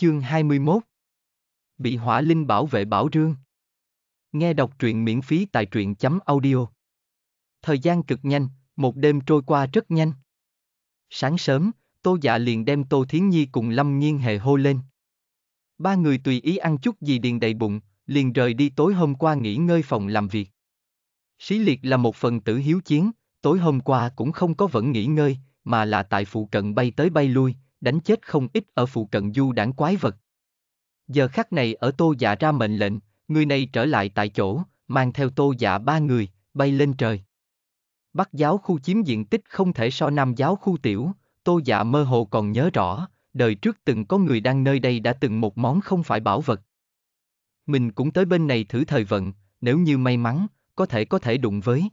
Chương 21 Bị hỏa linh bảo vệ bảo rương Nghe đọc truyện miễn phí tại truyện chấm audio Thời gian cực nhanh, một đêm trôi qua rất nhanh Sáng sớm, Tô Dạ liền đem Tô Thiến Nhi cùng Lâm Nhiên hề hô lên Ba người tùy ý ăn chút gì điền đầy bụng, liền rời đi tối hôm qua nghỉ ngơi phòng làm việc Xí liệt là một phần tử hiếu chiến, tối hôm qua cũng không có vẫn nghỉ ngơi, mà là tại phụ cận bay tới bay lui, đánh chết không ít ở phụ cận du đảng quái vật. Giờ khắc này ở tô giả dạ ra mệnh lệnh, người này trở lại tại chỗ, mang theo tô giả dạ ba người, bay lên trời. Bắc giáo khu chiếm diện tích không thể so nam giáo khu tiểu, tô giả dạ mơ hồ còn nhớ rõ, đời trước từng có người đang nơi đây đã từng một món không phải bảo vật. Mình cũng tới bên này thử thời vận, nếu như may mắn, có thể có thể đụng với.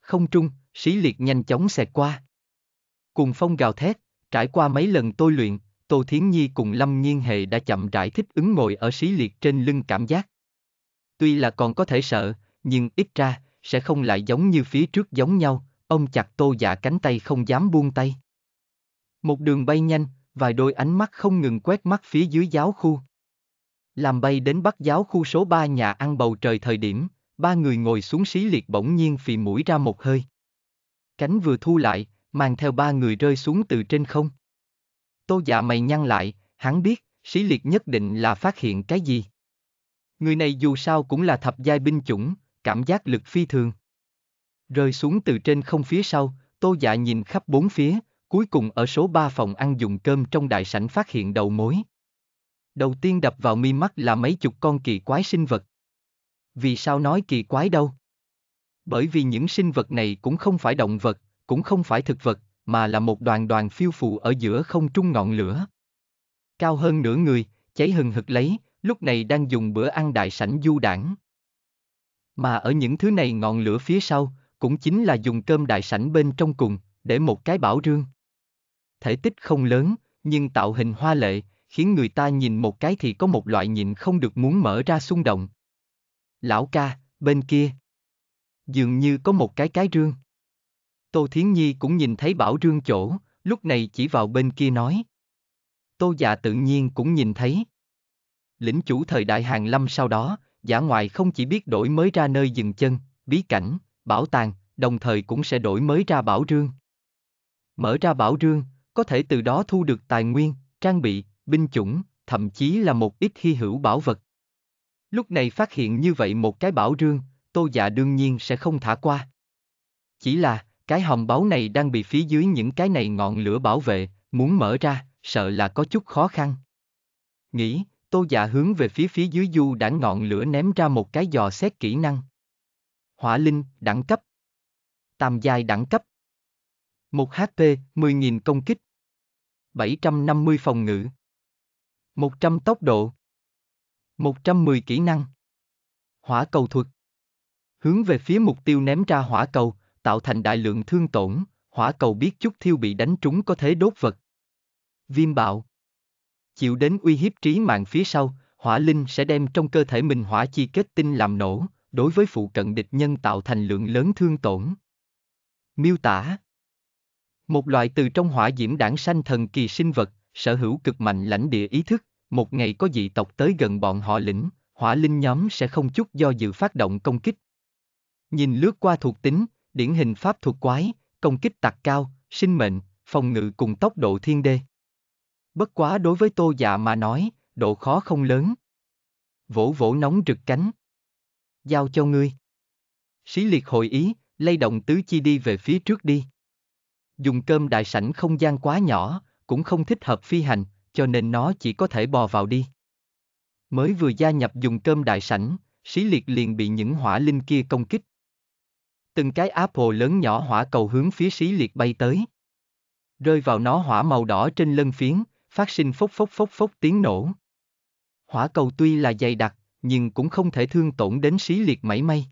Không trung, sĩ liệt nhanh chóng xẹt qua. Cùng phong gào thét, Trải qua mấy lần tôi luyện, Tô Thiến Nhi cùng Lâm Nhiên hệ đã chậm rãi thích ứng ngồi ở xí liệt trên lưng cảm giác. Tuy là còn có thể sợ, nhưng ít ra, sẽ không lại giống như phía trước giống nhau, ông chặt tô giả dạ cánh tay không dám buông tay. Một đường bay nhanh, vài đôi ánh mắt không ngừng quét mắt phía dưới giáo khu. Làm bay đến bắt giáo khu số 3 nhà ăn bầu trời thời điểm, ba người ngồi xuống xí liệt bỗng nhiên phì mũi ra một hơi. Cánh vừa thu lại, mang theo ba người rơi xuống từ trên không. Tô dạ mày nhăn lại, hắn biết, sĩ liệt nhất định là phát hiện cái gì. Người này dù sao cũng là thập giai binh chủng, cảm giác lực phi thường. Rơi xuống từ trên không phía sau, tô dạ nhìn khắp bốn phía, cuối cùng ở số ba phòng ăn dùng cơm trong đại sảnh phát hiện đầu mối. Đầu tiên đập vào mi mắt là mấy chục con kỳ quái sinh vật. Vì sao nói kỳ quái đâu? Bởi vì những sinh vật này cũng không phải động vật, cũng không phải thực vật, mà là một đoàn đoàn phiêu phụ ở giữa không trung ngọn lửa. Cao hơn nửa người, cháy hừng hực lấy, lúc này đang dùng bữa ăn đại sảnh du đảng. Mà ở những thứ này ngọn lửa phía sau, cũng chính là dùng cơm đại sảnh bên trong cùng, để một cái bảo rương. Thể tích không lớn, nhưng tạo hình hoa lệ, khiến người ta nhìn một cái thì có một loại nhìn không được muốn mở ra xung động. Lão ca, bên kia. Dường như có một cái cái rương. Tô Thiến Nhi cũng nhìn thấy Bảo Rương chỗ, lúc này chỉ vào bên kia nói. Tô già dạ tự nhiên cũng nhìn thấy. Lĩnh chủ thời đại hàng lâm sau đó, giả ngoại không chỉ biết đổi mới ra nơi dừng chân, bí cảnh, bảo tàng, đồng thời cũng sẽ đổi mới ra bảo rương. Mở ra bảo rương, có thể từ đó thu được tài nguyên, trang bị, binh chủng, thậm chí là một ít hy hữu bảo vật. Lúc này phát hiện như vậy một cái bảo rương, tô già dạ đương nhiên sẽ không thả qua. Chỉ là, cái hòm báu này đang bị phía dưới những cái này ngọn lửa bảo vệ, muốn mở ra, sợ là có chút khó khăn. Nghĩ, tô dạ hướng về phía phía dưới du đã ngọn lửa ném ra một cái dò xét kỹ năng. Hỏa linh, đẳng cấp. Tam giai đẳng cấp. 1 HP, 10.000 công kích. 750 phòng ngự. 100 tốc độ. 110 kỹ năng. Hỏa cầu thuật. Hướng về phía mục tiêu ném ra hỏa cầu, tạo thành đại lượng thương tổn, hỏa cầu biết chút thiêu bị đánh trúng có thể đốt vật. Viêm bạo Chịu đến uy hiếp trí mạng phía sau, hỏa linh sẽ đem trong cơ thể mình hỏa chi kết tinh làm nổ, đối với phụ cận địch nhân tạo thành lượng lớn thương tổn. Miêu tả Một loại từ trong hỏa diễm đảng sanh thần kỳ sinh vật, sở hữu cực mạnh lãnh địa ý thức, một ngày có dị tộc tới gần bọn họ lĩnh, hỏa linh nhóm sẽ không chút do dự phát động công kích. Nhìn lướt qua thuộc tính, điển hình pháp thuật quái, công kích tạc cao, sinh mệnh, phòng ngự cùng tốc độ thiên đê. Bất quá đối với tô dạ mà nói, độ khó không lớn. Vỗ vỗ nóng rực cánh. Giao cho ngươi. Xí liệt hội ý, lay động tứ chi đi về phía trước đi. Dùng cơm đại sảnh không gian quá nhỏ, cũng không thích hợp phi hành, cho nên nó chỉ có thể bò vào đi. Mới vừa gia nhập dùng cơm đại sảnh, xí liệt liền bị những hỏa linh kia công kích. Từng cái Apple lớn nhỏ hỏa cầu hướng phía xí liệt bay tới. Rơi vào nó hỏa màu đỏ trên lân phiến, phát sinh phốc phốc phốc phốc tiếng nổ. Hỏa cầu tuy là dày đặc, nhưng cũng không thể thương tổn đến xí liệt mảy may.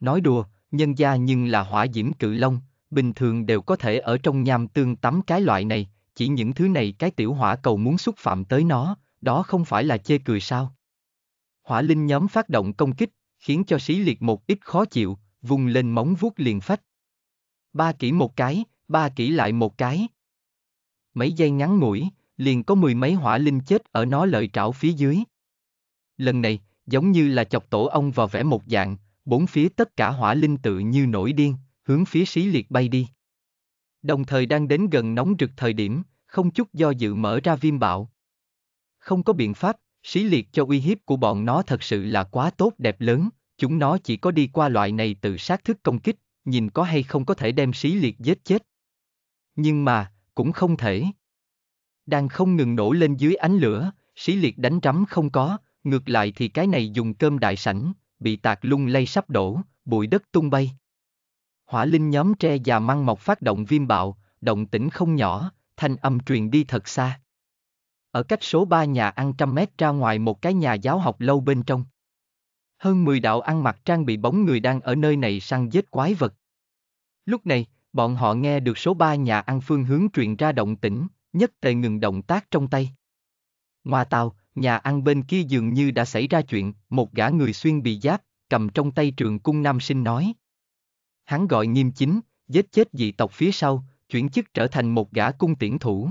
Nói đùa, nhân gia nhưng là hỏa diễm cự long, bình thường đều có thể ở trong nham tương tắm cái loại này, chỉ những thứ này cái tiểu hỏa cầu muốn xúc phạm tới nó, đó không phải là chê cười sao. Hỏa linh nhóm phát động công kích, khiến cho xí liệt một ít khó chịu, vung lên móng vuốt liền phách. Ba kỹ một cái, ba kỹ lại một cái. Mấy giây ngắn ngủi, liền có mười mấy hỏa linh chết ở nó lợi trảo phía dưới. Lần này, giống như là chọc tổ ong vào vẽ một dạng, bốn phía tất cả hỏa linh tự như nổi điên, hướng phía xí liệt bay đi. Đồng thời đang đến gần nóng rực thời điểm, không chút do dự mở ra viêm bạo. Không có biện pháp, xí liệt cho uy hiếp của bọn nó thật sự là quá tốt đẹp lớn, chúng nó chỉ có đi qua loại này từ sát thức công kích, nhìn có hay không có thể đem xí liệt giết chết. Nhưng mà, cũng không thể. Đang không ngừng nổ lên dưới ánh lửa, xí liệt đánh trắm không có, ngược lại thì cái này dùng cơm đại sảnh, bị tạc lung lay sắp đổ, bụi đất tung bay. Hỏa linh nhóm tre già măng mọc phát động viêm bạo, động tĩnh không nhỏ, thanh âm truyền đi thật xa. Ở cách số 3 nhà ăn trăm mét ra ngoài một cái nhà giáo học lâu bên trong hơn 10 đạo ăn mặc trang bị bóng người đang ở nơi này săn giết quái vật. Lúc này, bọn họ nghe được số 3 nhà ăn phương hướng truyền ra động tĩnh, nhất tề ngừng động tác trong tay. Ngoa tàu, nhà ăn bên kia dường như đã xảy ra chuyện, một gã người xuyên bị giáp, cầm trong tay trường cung nam sinh nói. Hắn gọi nghiêm chính, giết chết dị tộc phía sau, chuyển chức trở thành một gã cung tiễn thủ.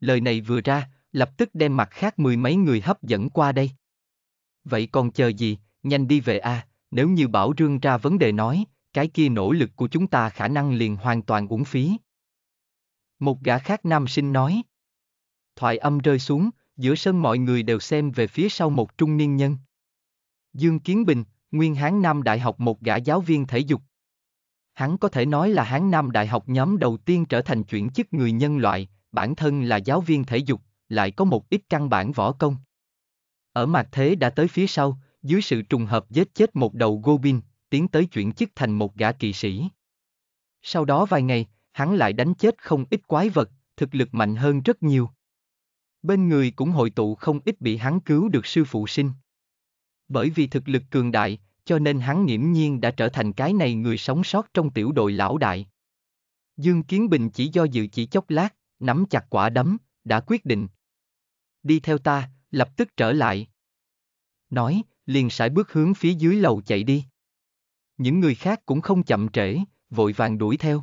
Lời này vừa ra, lập tức đem mặt khác mười mấy người hấp dẫn qua đây. Vậy còn chờ gì, nhanh đi về a, nếu như Bảo Rương ra vấn đề nói, cái kia nỗ lực của chúng ta khả năng liền hoàn toàn uổng phí. Một gã khác nam sinh nói. Thoại âm rơi xuống, giữa sân mọi người đều xem về phía sau một trung niên nhân. Dương Kiến Bình, nguyên Hán Nam Đại học một gã giáo viên thể dục. Hắn có thể nói là Hán Nam Đại học nhóm đầu tiên trở thành chuyển chức người nhân loại, bản thân là giáo viên thể dục, lại có một ít căn bản võ công. Ở mặt thế đã tới phía sau, dưới sự trùng hợp giết chết một đầu Gobin, tiến tới chuyển chức thành một gã kỵ sĩ. Sau đó vài ngày, hắn lại đánh chết không ít quái vật, thực lực mạnh hơn rất nhiều. Bên người cũng hội tụ không ít bị hắn cứu được sư phụ sinh. Bởi vì thực lực cường đại, cho nên hắn nghiễm nhiên đã trở thành cái này người sống sót trong tiểu đội lão đại. Dương Kiến Bình chỉ do dự chỉ chốc lát, nắm chặt quả đấm, đã quyết định. Đi theo ta, lập tức trở lại. Nói, liền sải bước hướng phía dưới lầu chạy đi. Những người khác cũng không chậm trễ, vội vàng đuổi theo.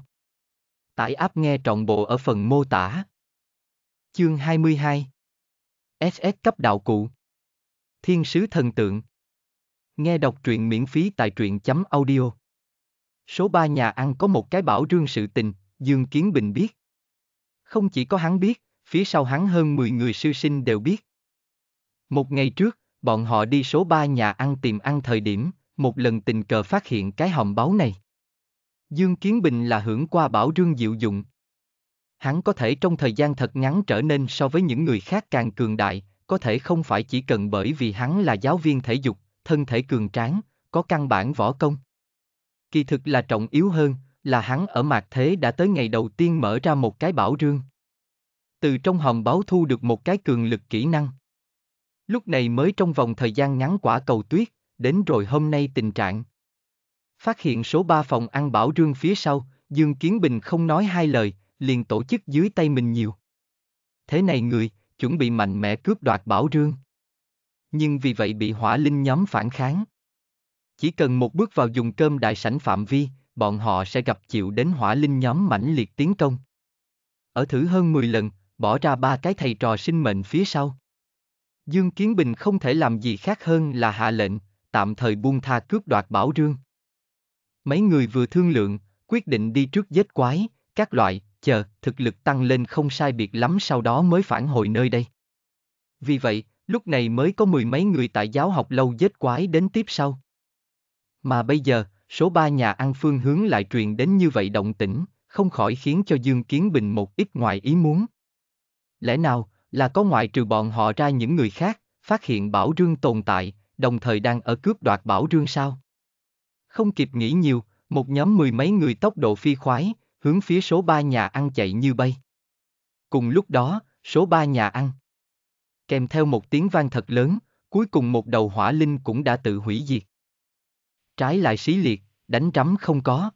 Tải áp nghe trọn bộ ở phần mô tả. Chương 22 SS cấp đạo cụ Thiên sứ thần tượng Nghe đọc truyện miễn phí tại truyện chấm audio Số 3 nhà ăn có một cái bảo rương sự tình, Dương Kiến Bình biết. Không chỉ có hắn biết, phía sau hắn hơn 10 người sư sinh đều biết. Một ngày trước, bọn họ đi số 3 nhà ăn tìm ăn thời điểm, một lần tình cờ phát hiện cái hòm báu này. Dương Kiến Bình là hưởng qua bảo rương diệu dụng. Hắn có thể trong thời gian thật ngắn trở nên so với những người khác càng cường đại, có thể không phải chỉ cần bởi vì hắn là giáo viên thể dục, thân thể cường tráng, có căn bản võ công. Kỳ thực là trọng yếu hơn, là hắn ở mạc thế đã tới ngày đầu tiên mở ra một cái bảo rương. Từ trong hòm báu thu được một cái cường lực kỹ năng. Lúc này mới trong vòng thời gian ngắn quả cầu tuyết, đến rồi hôm nay tình trạng. Phát hiện số 3 phòng ăn bảo rương phía sau, Dương Kiến Bình không nói hai lời, liền tổ chức dưới tay mình nhiều. Thế này người, chuẩn bị mạnh mẽ cướp đoạt bảo rương. Nhưng vì vậy bị hỏa linh nhóm phản kháng. Chỉ cần một bước vào dùng cơm đại sảnh phạm vi, bọn họ sẽ gặp chịu đến hỏa linh nhóm mãnh liệt tiến công. Ở thử hơn 10 lần, bỏ ra ba cái thầy trò sinh mệnh phía sau. Dương Kiến Bình không thể làm gì khác hơn là hạ lệnh, tạm thời buông tha cướp đoạt bảo rương. Mấy người vừa thương lượng, quyết định đi trước giết quái, các loại, chờ, thực lực tăng lên không sai biệt lắm sau đó mới phản hồi nơi đây. Vì vậy, lúc này mới có mười mấy người tại giáo học lâu giết quái đến tiếp sau. Mà bây giờ, số ba nhà ăn phương hướng lại truyền đến như vậy động tĩnh, không khỏi khiến cho Dương Kiến Bình một ít ngoài ý muốn. Lẽ nào, là có ngoại trừ bọn họ ra những người khác, phát hiện Bảo Rương tồn tại, đồng thời đang ở cướp đoạt Bảo Rương sao? Không kịp nghĩ nhiều, một nhóm mười mấy người tốc độ phi khoái, hướng phía số ba nhà ăn chạy như bay. Cùng lúc đó, số ba nhà ăn. Kèm theo một tiếng vang thật lớn, cuối cùng một đầu hỏa linh cũng đã tự hủy diệt. Trái lại xí liệt, đánh rắm không có.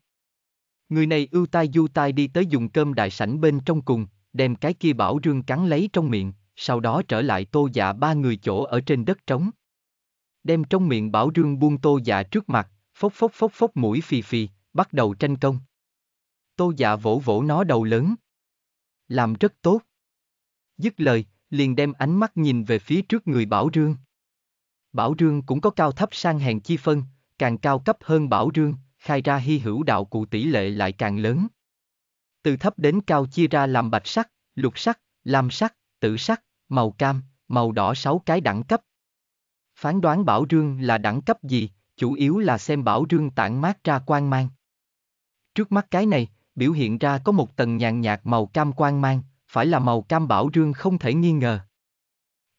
Người này ưu tai du tai đi tới dùng cơm đại sảnh bên trong cùng, đem cái kia bảo rương cắn lấy trong miệng, sau đó trở lại tô dạ ba người chỗ ở trên đất trống. Đem trong miệng bảo rương buông tô dạ trước mặt, phốc phốc phốc phốc mũi phì phì, bắt đầu tranh công. Tô dạ vỗ vỗ nó đầu lớn. Làm rất tốt. Dứt lời, liền đem ánh mắt nhìn về phía trước người bảo rương. Bảo rương cũng có cao thấp sang hèn chi phân, càng cao cấp hơn bảo rương, khai ra hy hữu đạo cụ tỷ lệ lại càng lớn từ thấp đến cao chia ra làm bạch sắc, lục sắc, lam sắc, tử sắc, màu cam, màu đỏ sáu cái đẳng cấp. Phán đoán bảo rương là đẳng cấp gì, chủ yếu là xem bảo rương tản mát ra quang mang. Trước mắt cái này, biểu hiện ra có một tầng nhàn nhạt màu cam quang mang, phải là màu cam bảo rương không thể nghi ngờ.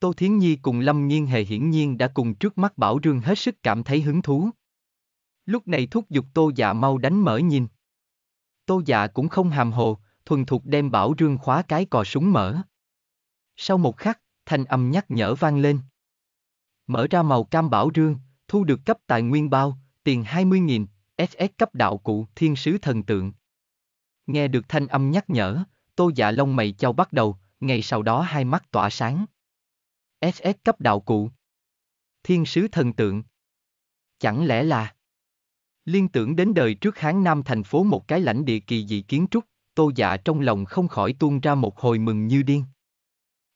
Tô Thiến Nhi cùng Lâm Nhiên Hề hiển nhiên đã cùng trước mắt bảo rương hết sức cảm thấy hứng thú. Lúc này thúc giục Tô Dạ mau đánh mở nhìn. Tô dạ cũng không hàm hồ, thuần thục đem bảo rương khóa cái cò súng mở. Sau một khắc, thanh âm nhắc nhở vang lên. Mở ra màu cam bảo rương, thu được cấp tài nguyên bao, tiền 20.000, SS cấp đạo cụ thiên sứ thần tượng. Nghe được thanh âm nhắc nhở, tô dạ lông mày chau bắt đầu, ngày sau đó hai mắt tỏa sáng. SS cấp đạo cụ. Thiên sứ thần tượng. Chẳng lẽ là... Liên tưởng đến đời trước Hán Nam thành phố một cái lãnh địa kỳ dị kiến trúc, tô dạ trong lòng không khỏi tuôn ra một hồi mừng như điên.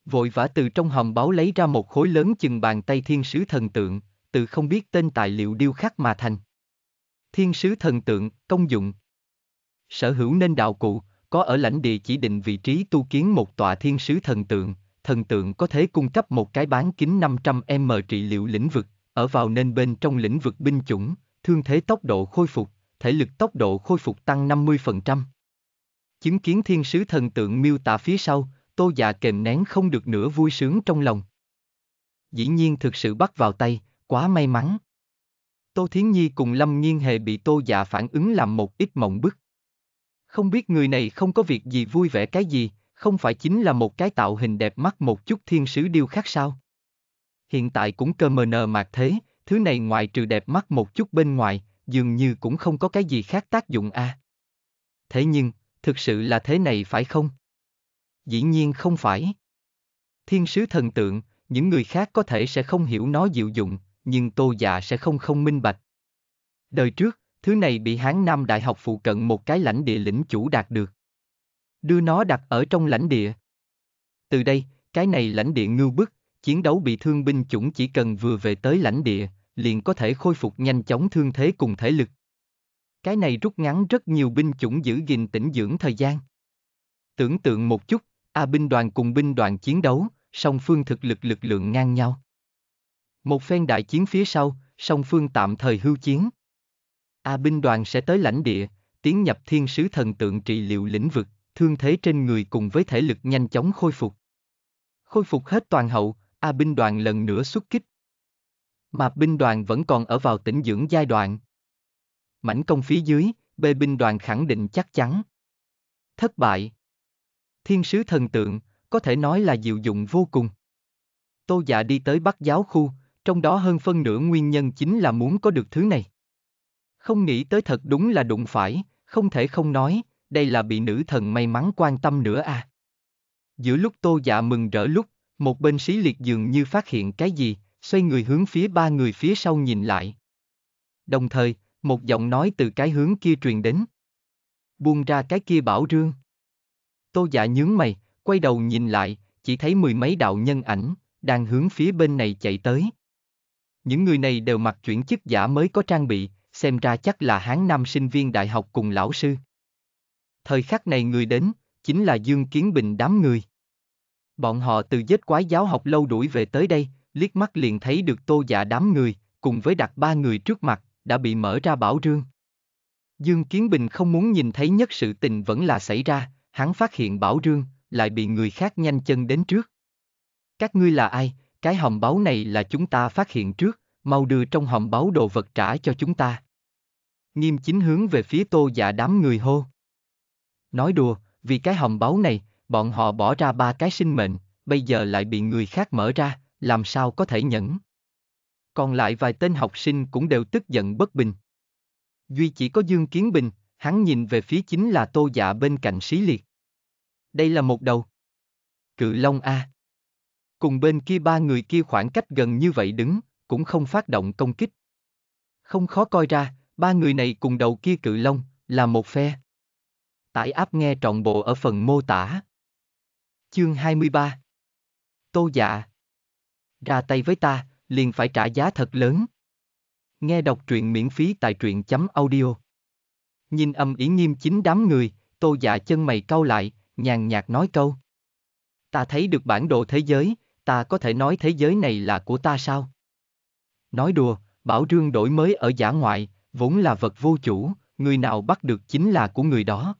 Vội vã từ trong hòm báo lấy ra một khối lớn chừng bàn tay thiên sứ thần tượng, tự không biết tên tài liệu điêu khắc mà thành. Thiên sứ thần tượng, công dụng. Sở hữu nên đạo cụ, có ở lãnh địa chỉ định vị trí tu kiến một tòa thiên sứ thần tượng, thần tượng có thể cung cấp một cái bán kính 500m trị liệu lĩnh vực, ở vào nên bên trong lĩnh vực binh chủng, thương thế tốc độ khôi phục, thể lực tốc độ khôi phục tăng 50%. Chứng kiến thiên sứ thần tượng miêu tả phía sau, tô già kềm nén không được nữa vui sướng trong lòng. Dĩ nhiên thực sự bắt vào tay, quá may mắn. Tô Thiến Nhi cùng Lâm Nhiên Hề bị tô già phản ứng làm một ít mộng bức. Không biết người này không có việc gì vui vẻ cái gì, không phải chính là một cái tạo hình đẹp mắt một chút thiên sứ điêu khắc sao. Hiện tại cũng cơ mờ nờ mạc thế, thứ này ngoài trừ đẹp mắt một chút bên ngoài, dường như cũng không có cái gì khác tác dụng a. À. Thế nhưng, thực sự là thế này phải không? Dĩ nhiên không phải. Thiên sứ thần tượng, những người khác có thể sẽ không hiểu nó dịu dụng, nhưng tô dạ sẽ không không minh bạch. Đời trước, thứ này bị Hán Nam Đại học phụ cận một cái lãnh địa lĩnh chủ đạt được. Đưa nó đặt ở trong lãnh địa. Từ đây, cái này lãnh địa ngưu bức, chiến đấu bị thương binh chủng chỉ cần vừa về tới lãnh địa, liền có thể khôi phục nhanh chóng thương thế cùng thể lực. Cái này rút ngắn rất nhiều binh chủng giữ gìn tĩnh dưỡng thời gian. Tưởng tượng một chút, A binh đoàn cùng binh đoàn chiến đấu, song phương thực lực lực lượng ngang nhau. Một phen đại chiến phía sau, song phương tạm thời hưu chiến. A binh đoàn sẽ tới lãnh địa, tiến nhập thiên sứ thần tượng trị liệu lĩnh vực, thương thế trên người cùng với thể lực nhanh chóng khôi phục. Khôi phục hết toàn hậu, A binh đoàn lần nữa xuất kích. Mà binh đoàn vẫn còn ở vào tỉnh dưỡng giai đoạn. Mảnh công phía dưới, B binh đoàn khẳng định chắc chắn. Thất bại. Thiên sứ thần tượng, có thể nói là diệu dụng vô cùng. Tô giả dạ đi tới Bắc giáo khu, trong đó hơn phân nửa nguyên nhân chính là muốn có được thứ này. Không nghĩ tới thật đúng là đụng phải, không thể không nói, đây là bị nữ thần may mắn quan tâm nữa à. Giữa lúc tô giả dạ mừng rỡ lúc một bên xí liệt dường như phát hiện cái gì, xoay người hướng phía ba người phía sau nhìn lại. Đồng thời, một giọng nói từ cái hướng kia truyền đến. Buông ra cái kia bảo rương. Tô giả dạ nhướng mày, quay đầu nhìn lại, chỉ thấy mười mấy đạo nhân ảnh, đang hướng phía bên này chạy tới. Những người này đều mặc chuyển chức giả mới có trang bị, xem ra chắc là hán nam sinh viên đại học cùng lão sư. Thời khắc này người đến, chính là Dương Kiến Bình đám người. Bọn họ từ giết quái giáo học lâu đuổi về tới đây, liếc mắt liền thấy được tô dạ đám người, cùng với đặt ba người trước mặt, đã bị mở ra bảo rương. Dương Kiến Bình không muốn nhìn thấy nhất sự tình vẫn là xảy ra, hắn phát hiện bảo rương, lại bị người khác nhanh chân đến trước. Các ngươi là ai, cái hòm báu này là chúng ta phát hiện trước, mau đưa trong hòm báu đồ vật trả cho chúng ta. Nghiêm chính hướng về phía tô dạ đám người hô. Nói đùa, vì cái hòm báu này, bọn họ bỏ ra ba cái sinh mệnh, bây giờ lại bị người khác mở ra, làm sao có thể nhẫn. Còn lại vài tên học sinh cũng đều tức giận bất bình. Duy chỉ có Dương Kiến Bình, hắn nhìn về phía chính là tô dạ bên cạnh xí liệt. Đây là một đầu. Cự Long A. Cùng bên kia ba người kia khoảng cách gần như vậy đứng, cũng không phát động công kích. Không khó coi ra, ba người này cùng đầu kia cự Long, là một phe. Tải áp nghe trọn bộ ở phần mô tả. Chương 23 Tô dạ Ra tay với ta, liền phải trả giá thật lớn. Nghe đọc truyện miễn phí tại truyện chấm audio. Nhìn âm ý nghiêm chính đám người, tô dạ chân mày cau lại, nhàn nhạt nói câu. Ta thấy được bản đồ thế giới, ta có thể nói thế giới này là của ta sao? Nói đùa, bảo rương đổi mới ở giả ngoại, vốn là vật vô chủ, người nào bắt được chính là của người đó.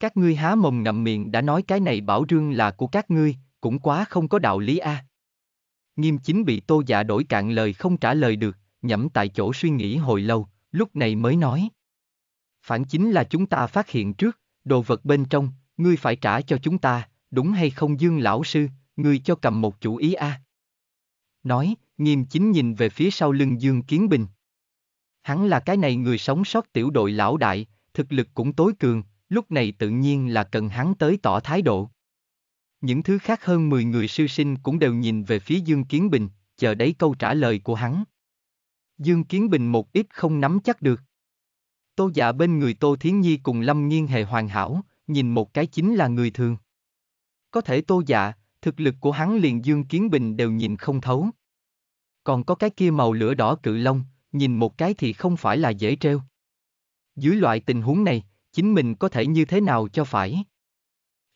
Các ngươi há mồm ngậm miệng đã nói cái này bảo rương là của các ngươi, cũng quá không có đạo lý a. À. Nghiêm chính bị tô giả dạ đổi cạn lời không trả lời được, nhẫm tại chỗ suy nghĩ hồi lâu, lúc này mới nói. Phản chính là chúng ta phát hiện trước, đồ vật bên trong, ngươi phải trả cho chúng ta, đúng hay không dương lão sư, ngươi cho cầm một chủ ý a. À. Nói, nghiêm chính nhìn về phía sau lưng Dương Kiến Bình. Hắn là cái này người sống sót tiểu đội lão đại, thực lực cũng tối cường, lúc này tự nhiên là cần hắn tới tỏ thái độ. Những thứ khác hơn 10 người sư sinh cũng đều nhìn về phía Dương Kiến Bình, chờ đấy câu trả lời của hắn. Dương Kiến Bình một ít không nắm chắc được. Tô dạ bên người Tô Thiến Nhi cùng Lâm Nghiên hệ hoàn hảo, nhìn một cái chính là người thường. Có thể Tô dạ, thực lực của hắn liền Dương Kiến Bình đều nhìn không thấu. Còn có cái kia màu lửa đỏ cự long, nhìn một cái thì không phải là dễ treo. Dưới loại tình huống này, chính mình có thể như thế nào cho phải.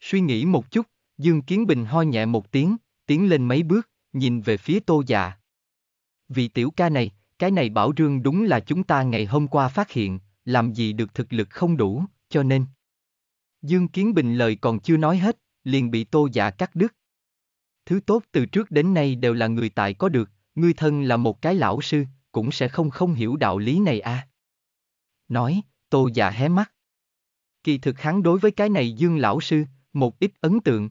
Suy nghĩ một chút, Dương Kiến Bình ho nhẹ một tiếng, tiến lên mấy bước, nhìn về phía tô dạ. Vị tiểu ca này, cái này bảo rương đúng là chúng ta ngày hôm qua phát hiện, làm gì được thực lực không đủ, cho nên. Dương Kiến Bình lời còn chưa nói hết, liền bị tô dạ cắt đứt. Thứ tốt từ trước đến nay đều là người tài có được, ngươi thân là một cái lão sư, cũng sẽ không không hiểu đạo lý này a. À. Nói, tô dạ hé mắt. Kỳ thực hắn đối với cái này Dương lão sư, một ít ấn tượng.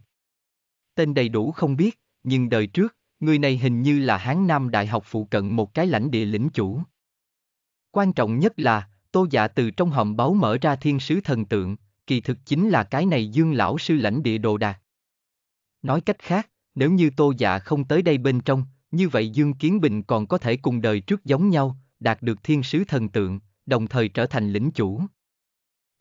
Tên đầy đủ không biết, nhưng đời trước, người này hình như là Hán Nam Đại học phụ cận một cái lãnh địa lĩnh chủ. Quan trọng nhất là, Tô Dạ từ trong hòm báu mở ra thiên sứ thần tượng, kỳ thực chính là cái này Dương lão sư lãnh địa đồ đạc. Nói cách khác, nếu như Tô Dạ không tới đây bên trong, như vậy Dương Kiến Bình còn có thể cùng đời trước giống nhau, đạt được thiên sứ thần tượng, đồng thời trở thành lĩnh chủ.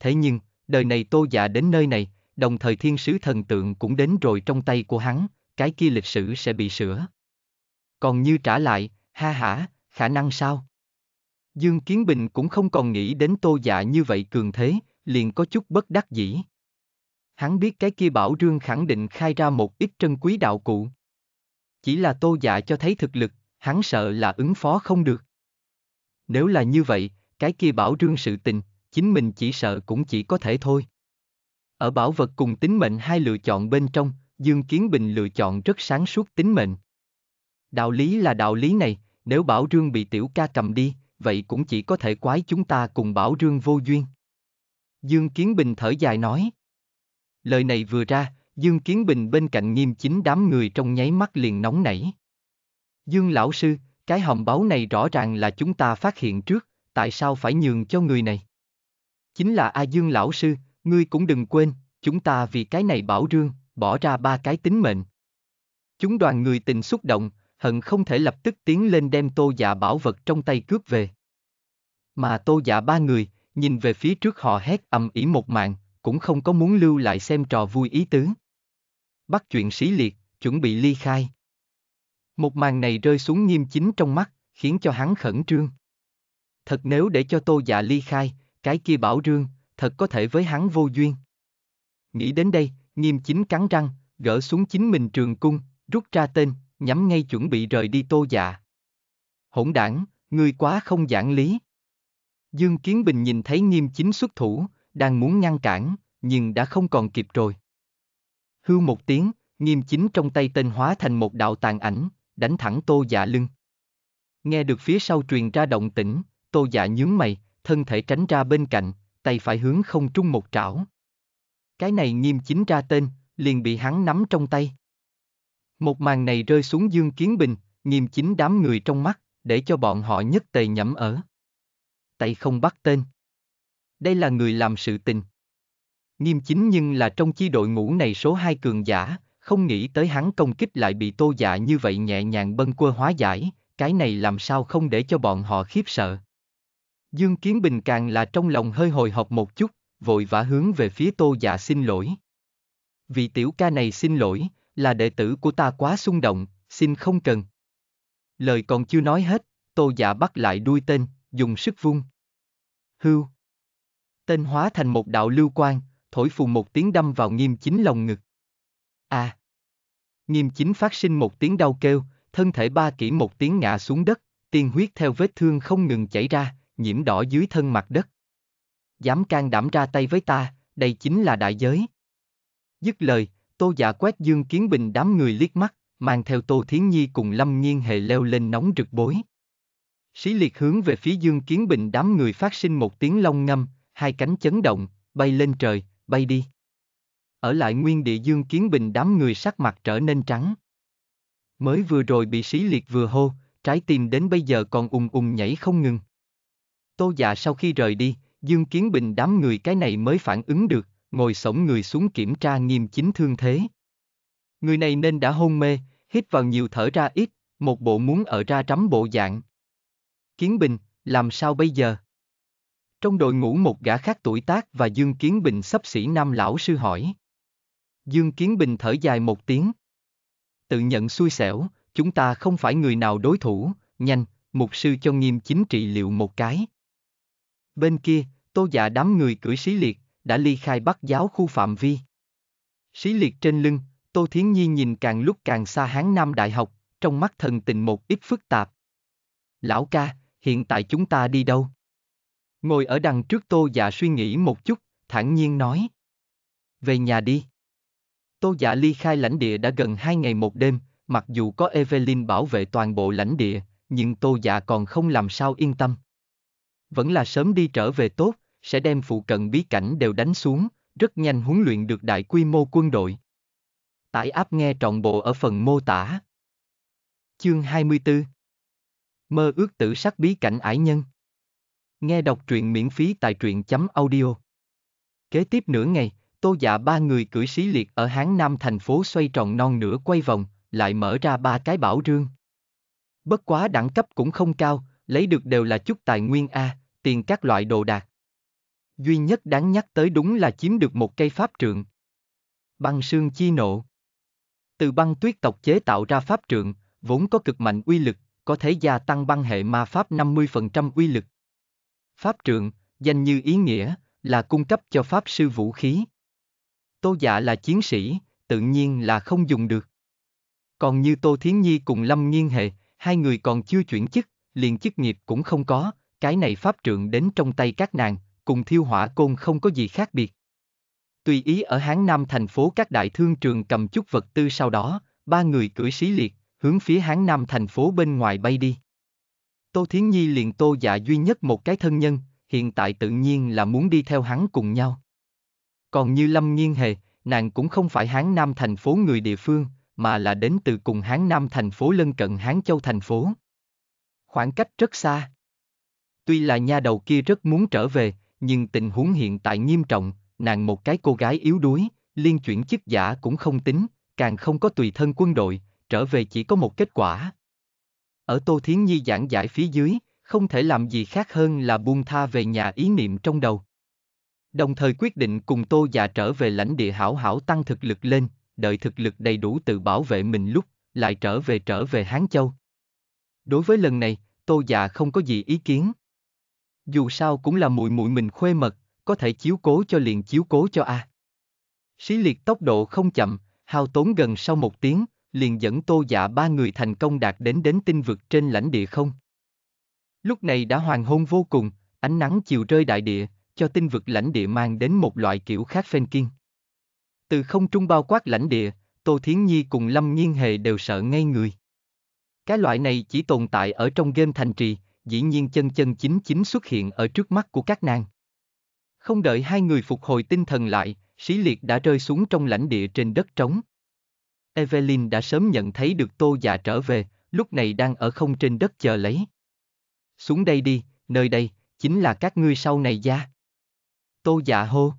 Thế nhưng, đời này tô dạ đến nơi này, đồng thời thiên sứ thần tượng cũng đến rồi trong tay của hắn, cái kia lịch sử sẽ bị sửa. Còn như trả lại, ha hả, khả năng sao? Dương Kiến Bình cũng không còn nghĩ đến tô dạ như vậy cường thế, liền có chút bất đắc dĩ. Hắn biết cái kia bảo rương khẳng định khai ra một ít trân quý đạo cụ. Chỉ là tô dạ cho thấy thực lực, hắn sợ là ứng phó không được. Nếu là như vậy, cái kia bảo rương sự tình, chính mình chỉ sợ cũng chỉ có thể thôi. Ở bảo vật cùng tính mệnh hai lựa chọn bên trong, Dương Kiến Bình lựa chọn rất sáng suốt tính mệnh. Đạo lý là đạo lý này, nếu Bảo Rương bị tiểu ca cầm đi, vậy cũng chỉ có thể quái chúng ta cùng Bảo Rương vô duyên. Dương Kiến Bình thở dài nói. Lời này vừa ra, Dương Kiến Bình bên cạnh nghiêm chính đám người trong nháy mắt liền nóng nảy. Dương Lão Sư, cái hòm báu này rõ ràng là chúng ta phát hiện trước, tại sao phải nhường cho người này? Chính là A Dương lão sư, ngươi cũng đừng quên, chúng ta vì cái này bảo rương, bỏ ra ba cái tính mệnh. Chúng đoàn người tình xúc động, hận không thể lập tức tiến lên đem tô dạ bảo vật trong tay cướp về. Mà tô dạ ba người, nhìn về phía trước họ hét ầm ĩ một mạng, cũng không có muốn lưu lại xem trò vui ý tứ. Bắt chuyện sĩ liệt, chuẩn bị ly khai. Một màn này rơi xuống nghiêm chính trong mắt, khiến cho hắn khẩn trương. Thật nếu để cho tô dạ ly khai, cái kia bảo rương, thật có thể với hắn vô duyên. Nghĩ đến đây, nghiêm chính cắn răng, gỡ xuống chính mình trường cung, rút ra tên, nhắm ngay chuẩn bị rời đi tô dạ. Hỗn đảng, ngươi quá không giảng lý. Dương Kiến Bình nhìn thấy nghiêm chính xuất thủ, đang muốn ngăn cản, nhưng đã không còn kịp rồi. Hưu một tiếng, nghiêm chính trong tay tên hóa thành một đạo tàn ảnh, đánh thẳng tô dạ lưng. Nghe được phía sau truyền ra động tĩnh, tô dạ nhướng mày, thân thể tránh ra bên cạnh, tay phải hướng không trung một trảo. Cái này nghiêm chính ra tên, liền bị hắn nắm trong tay. Một màn này rơi xuống Dương Kiến Bình, nghiêm chính đám người trong mắt, để cho bọn họ nhất tề nhẫm ở. Tay không bắt tên. Đây là người làm sự tình. Nghiêm chính nhưng là trong chi đội ngũ này số 2 cường giả, không nghĩ tới hắn công kích lại bị tô dạ như vậy nhẹ nhàng bân quơ hóa giải, cái này làm sao không để cho bọn họ khiếp sợ. Dương Kiến Bình càng là trong lòng hơi hồi hộp một chút, vội vã hướng về phía tô dạ xin lỗi. Vị tiểu ca này xin lỗi, là đệ tử của ta quá xung động, xin không cần. Lời còn chưa nói hết, tô dạ bắt lại đuôi tên, dùng sức vung. Hưu. Tên hóa thành một đạo lưu quang, thổi phù một tiếng đâm vào nghiêm chính lồng ngực. À. Nghiêm chính phát sinh một tiếng đau kêu, thân thể ba kỹ một tiếng ngã xuống đất, tiên huyết theo vết thương không ngừng chảy ra nhiễm đỏ dưới thân mặt đất. Dám can đảm ra tay với ta, đây chính là đại giới. Dứt lời, tô giả dạ quét dương kiến bình đám người liếc mắt, mang theo tô thiến nhi cùng lâm nhiên hề leo lên nóng rực bối. Sĩ liệt hướng về phía dương kiến bình đám người phát sinh một tiếng long ngâm, hai cánh chấn động, bay lên trời, bay đi. Ở lại nguyên địa dương kiến bình đám người sắc mặt trở nên trắng. Mới vừa rồi bị sĩ liệt vừa hô, trái tim đến bây giờ còn ung ung nhảy không ngừng. Tô già sau khi rời đi, Dương Kiến Bình đám người cái này mới phản ứng được, ngồi sổng người xuống kiểm tra nghiêm chính thương thế. Người này nên đã hôn mê, hít vào nhiều thở ra ít, một bộ muốn ở ra trắm bộ dạng. Kiến Bình, làm sao bây giờ? Trong đội ngũ một gã khác tuổi tác và Dương Kiến Bình sắp xỉ nam lão sư hỏi. Dương Kiến Bình thở dài một tiếng. Tự nhận xui xẻo, chúng ta không phải người nào đối thủ, nhanh, mục sư cho nghiêm chính trị liệu một cái. Bên kia, tô dạ đám người cưỡi xí liệt, đã ly khai bắt giáo khu phạm vi. Xí liệt trên lưng, tô thiến nhi nhìn càng lúc càng xa hán nam đại học, trong mắt thần tình một ít phức tạp. Lão ca, hiện tại chúng ta đi đâu? Ngồi ở đằng trước tô dạ suy nghĩ một chút, thản nhiên nói. Về nhà đi. Tô dạ ly khai lãnh địa đã gần hai ngày một đêm, mặc dù có Evelyn bảo vệ toàn bộ lãnh địa, nhưng tô dạ còn không làm sao yên tâm vẫn là sớm đi trở về tốt, sẽ đem phụ cận bí cảnh đều đánh xuống, rất nhanh huấn luyện được đại quy mô quân đội. Tải áp nghe trọn bộ ở phần mô tả. Chương 24 Mơ ước tử sắc bí cảnh ải nhân Nghe đọc truyện miễn phí tại truyện chấm audio Kế tiếp nửa ngày, tô dạ ba người cưỡi xí liệt ở Hán Nam thành phố xoay tròn non nửa quay vòng, lại mở ra ba cái bảo rương. Bất quá đẳng cấp cũng không cao, lấy được đều là chút tài nguyên A, tiền các loại đồ đạc. Duy nhất đáng nhắc tới đúng là chiếm được một cây pháp trượng. Băng xương chi nộ. Từ băng tuyết tộc chế tạo ra pháp trượng, vốn có cực mạnh uy lực, có thể gia tăng băng hệ ma pháp 50% uy lực. Pháp trượng, danh như ý nghĩa, là cung cấp cho pháp sư vũ khí. Tô dạ là chiến sĩ, tự nhiên là không dùng được. Còn như Tô Thiến Nhi cùng Lâm Nghiên Hệ, hai người còn chưa chuyển chức, liền chức nghiệp cũng không có, cái này pháp trượng đến trong tay các nàng, cùng thiêu hỏa côn không có gì khác biệt. Tùy ý ở Hán Nam thành phố các đại thương trường cầm chút vật tư sau đó, ba người cưỡi xí liệt, hướng phía Hán Nam thành phố bên ngoài bay đi. Tô Thiến Nhi liền tô dạ duy nhất một cái thân nhân, hiện tại tự nhiên là muốn đi theo hắn cùng nhau. Còn như Lâm nhiên Hề, nàng cũng không phải Hán Nam thành phố người địa phương, mà là đến từ cùng Hán Nam thành phố lân cận Hán Châu thành phố. Khoảng cách rất xa. Tuy là nha đầu kia rất muốn trở về, nhưng tình huống hiện tại nghiêm trọng, nàng một cái cô gái yếu đuối, liên chuyển chức giả cũng không tính, càng không có tùy thân quân đội, trở về chỉ có một kết quả. Ở Tô Thiến Nhi giảng giải phía dưới, không thể làm gì khác hơn là buông tha về nhà ý niệm trong đầu. Đồng thời quyết định cùng Tô già trở về lãnh địa hảo hảo tăng thực lực lên, đợi thực lực đầy đủ tự bảo vệ mình lúc, lại trở về trở về Hán Châu. Đối với lần này, Tô Dạ không có gì ý kiến. Dù sao cũng là muội muội mình khuê mật, có thể chiếu cố cho liền chiếu cố cho a. À. Xí liệt tốc độ không chậm, hao tốn gần sau một tiếng, liền dẫn Tô Dạ ba người thành công đạt đến đến tinh vực trên lãnh địa không. Lúc này đã hoàng hôn vô cùng, ánh nắng chiều rơi đại địa, cho tinh vực lãnh địa mang đến một loại kiểu khác phen kiên. Từ không trung bao quát lãnh địa, Tô Thiến Nhi cùng Lâm Nhiên Hề đều sợ ngay người. Cái loại này chỉ tồn tại ở trong game thành trì, dĩ nhiên chân chân chính chính xuất hiện ở trước mắt của các nàng. Không đợi hai người phục hồi tinh thần lại, sĩ liệt đã rơi xuống trong lãnh địa trên đất trống. Evelyn đã sớm nhận thấy được tô già dạ trở về, lúc này đang ở không trên đất chờ lấy. Xuống đây đi, nơi đây, chính là các ngươi sau này ra. Tô dạ hô.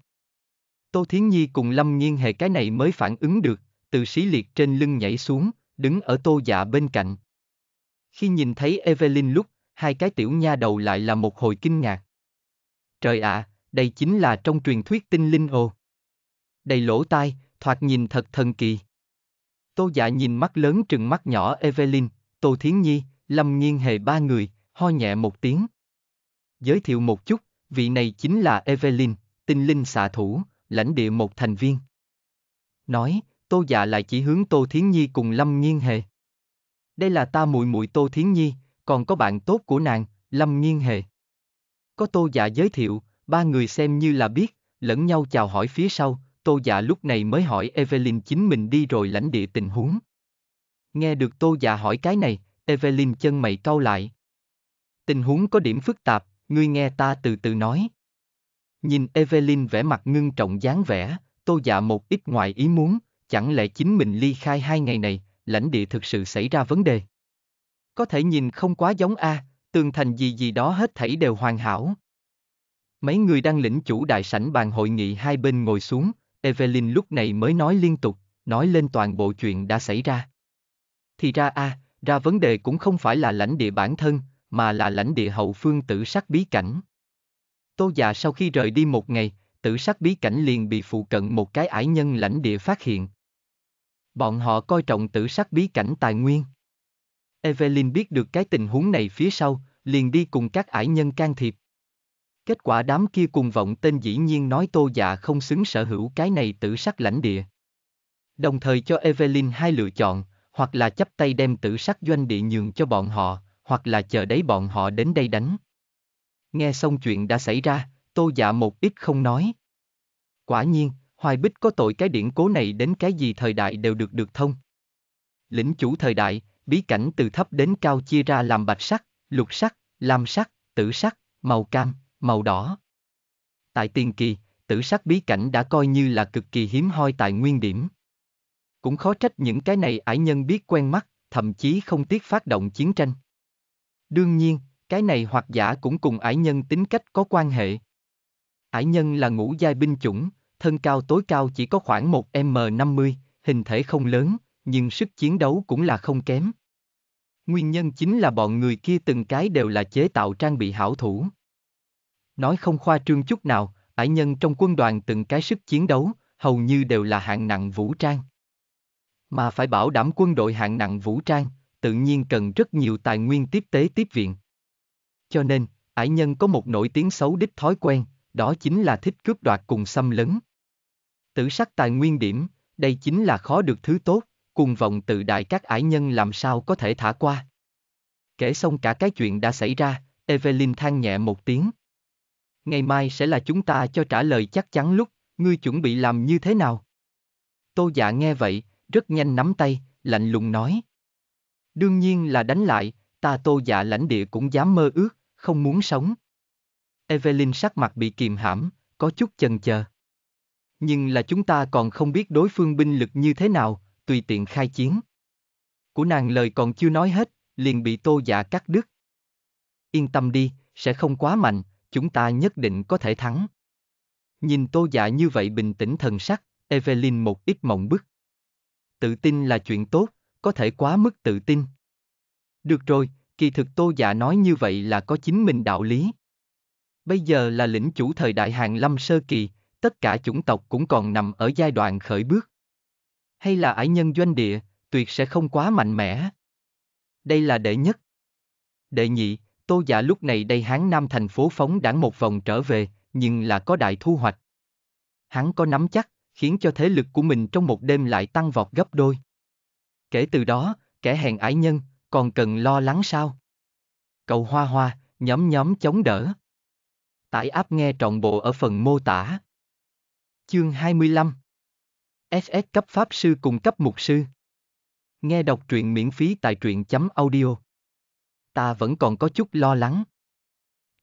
Tô Thiến Nhi cùng Lâm Nhiên Hệ cái này mới phản ứng được, từ sĩ liệt trên lưng nhảy xuống, đứng ở tô dạ bên cạnh. Khi nhìn thấy Evelyn lúc, hai cái tiểu nha đầu lại là một hồi kinh ngạc. Trời ạ, à, đây chính là trong truyền thuyết tinh linh ồ. Đầy lỗ tai, thoạt nhìn thật thần kỳ. Tô dạ nhìn mắt lớn trừng mắt nhỏ Evelyn, Tô Thiến Nhi, Lâm Nhiên Hề ba người, ho nhẹ một tiếng. Giới thiệu một chút, vị này chính là Evelyn, tinh linh xạ thủ, lãnh địa một thành viên. Nói, Tô dạ lại chỉ hướng Tô Thiến Nhi cùng Lâm Nhiên Hề đây là ta muội muội Tô Thiến Nhi, còn có bạn tốt của nàng, Lâm Nghiên Hề. Có Tô Dạ giới thiệu, ba người xem như là biết, lẫn nhau chào hỏi phía sau, Tô Dạ lúc này mới hỏi Evelyn chính mình đi rồi lãnh địa tình huống. Nghe được Tô Dạ hỏi cái này, Evelyn chân mày cau lại. Tình huống có điểm phức tạp, ngươi nghe ta từ từ nói. Nhìn Evelyn vẻ mặt ngưng trọng dáng vẻ, Tô Dạ một ít ngoài ý muốn, chẳng lẽ chính mình ly khai hai ngày này, lãnh địa thực sự xảy ra vấn đề. Có thể nhìn không quá giống A, tường thành gì gì đó hết thảy đều hoàn hảo. Mấy người đang lĩnh chủ đại sảnh bàn hội nghị hai bên ngồi xuống, Evelyn lúc này mới nói liên tục, nói lên toàn bộ chuyện đã xảy ra. Thì ra A, ra vấn đề cũng không phải là lãnh địa bản thân, mà là lãnh địa hậu phương tử sắc bí cảnh. Tô già sau khi rời đi một ngày, tử sắc bí cảnh liền bị phụ cận một cái ải nhân lãnh địa phát hiện, Bọn họ coi trọng tử sắc bí cảnh tài nguyên. Evelyn biết được cái tình huống này phía sau, liền đi cùng các ải nhân can thiệp. Kết quả đám kia cùng vọng tên dĩ nhiên nói tô dạ không xứng sở hữu cái này tử sắc lãnh địa. Đồng thời cho Evelyn hai lựa chọn, hoặc là chấp tay đem tử sắc doanh địa nhường cho bọn họ, hoặc là chờ đấy bọn họ đến đây đánh. Nghe xong chuyện đã xảy ra, tô dạ một ít không nói. Quả nhiên, Hoài Bích có tội cái điển cố này đến cái gì thời đại đều được được thông. Lĩnh chủ thời đại, bí cảnh từ thấp đến cao chia ra làm bạch sắc, lục sắc, lam sắc, tử sắc, màu cam, màu đỏ. Tại tiền kỳ, tử sắc bí cảnh đã coi như là cực kỳ hiếm hoi tại nguyên điểm. Cũng khó trách những cái này ải nhân biết quen mắt, thậm chí không tiếc phát động chiến tranh. Đương nhiên, cái này hoặc giả cũng cùng ải nhân tính cách có quan hệ. Ải nhân là ngũ giai binh chủng, thân cao tối cao chỉ có khoảng 1m50, hình thể không lớn, nhưng sức chiến đấu cũng là không kém. Nguyên nhân chính là bọn người kia từng cái đều là chế tạo trang bị hảo thủ. Nói không khoa trương chút nào, ải nhân trong quân đoàn từng cái sức chiến đấu, hầu như đều là hạng nặng vũ trang. Mà phải bảo đảm quân đội hạng nặng vũ trang, tự nhiên cần rất nhiều tài nguyên tiếp tế tiếp viện. Cho nên, ải nhân có một nổi tiếng xấu đích thói quen, đó chính là thích cướp đoạt cùng xâm lấn. Tử sắc tài nguyên điểm, đây chính là khó được thứ tốt, cùng vọng tự đại các ải nhân làm sao có thể thả qua. Kể xong cả cái chuyện đã xảy ra, Evelyn than nhẹ một tiếng. Ngày mai sẽ là chúng ta cho trả lời chắc chắn lúc, ngươi chuẩn bị làm như thế nào? Tô dạ nghe vậy, rất nhanh nắm tay, lạnh lùng nói. Đương nhiên là đánh lại, ta tô dạ lãnh địa cũng dám mơ ước, không muốn sống. Evelyn sắc mặt bị kìm hãm, có chút chần chờ. Nhưng là chúng ta còn không biết đối phương binh lực như thế nào, tùy tiện khai chiến. Của nàng lời còn chưa nói hết, liền bị tô dạ cắt đứt. Yên tâm đi, sẽ không quá mạnh, chúng ta nhất định có thể thắng. Nhìn tô dạ như vậy bình tĩnh thần sắc, Evelyn một ít mộng bức. Tự tin là chuyện tốt, có thể quá mức tự tin. Được rồi, kỳ thực tô dạ nói như vậy là có chính mình đạo lý. Bây giờ là lĩnh chủ thời đại hàng lâm sơ kỳ, tất cả chủng tộc cũng còn nằm ở giai đoạn khởi bước. Hay là ải nhân doanh địa, tuyệt sẽ không quá mạnh mẽ. Đây là đệ nhất. Đệ nhị, Tô giả dạ lúc này đây Hán Nam thành phố phóng đảng một vòng trở về, nhưng là có đại thu hoạch. Hắn có nắm chắc, khiến cho thế lực của mình trong một đêm lại tăng vọt gấp đôi. Kể từ đó, kẻ hèn ái nhân, còn cần lo lắng sao? Cầu hoa hoa, nhóm nhóm chống đỡ. Tải áp nghe trọn bộ ở phần mô tả. Chương 25 SS cấp Pháp sư cùng cấp Mục sư Nghe đọc truyện miễn phí tại truyện chấm audio Ta vẫn còn có chút lo lắng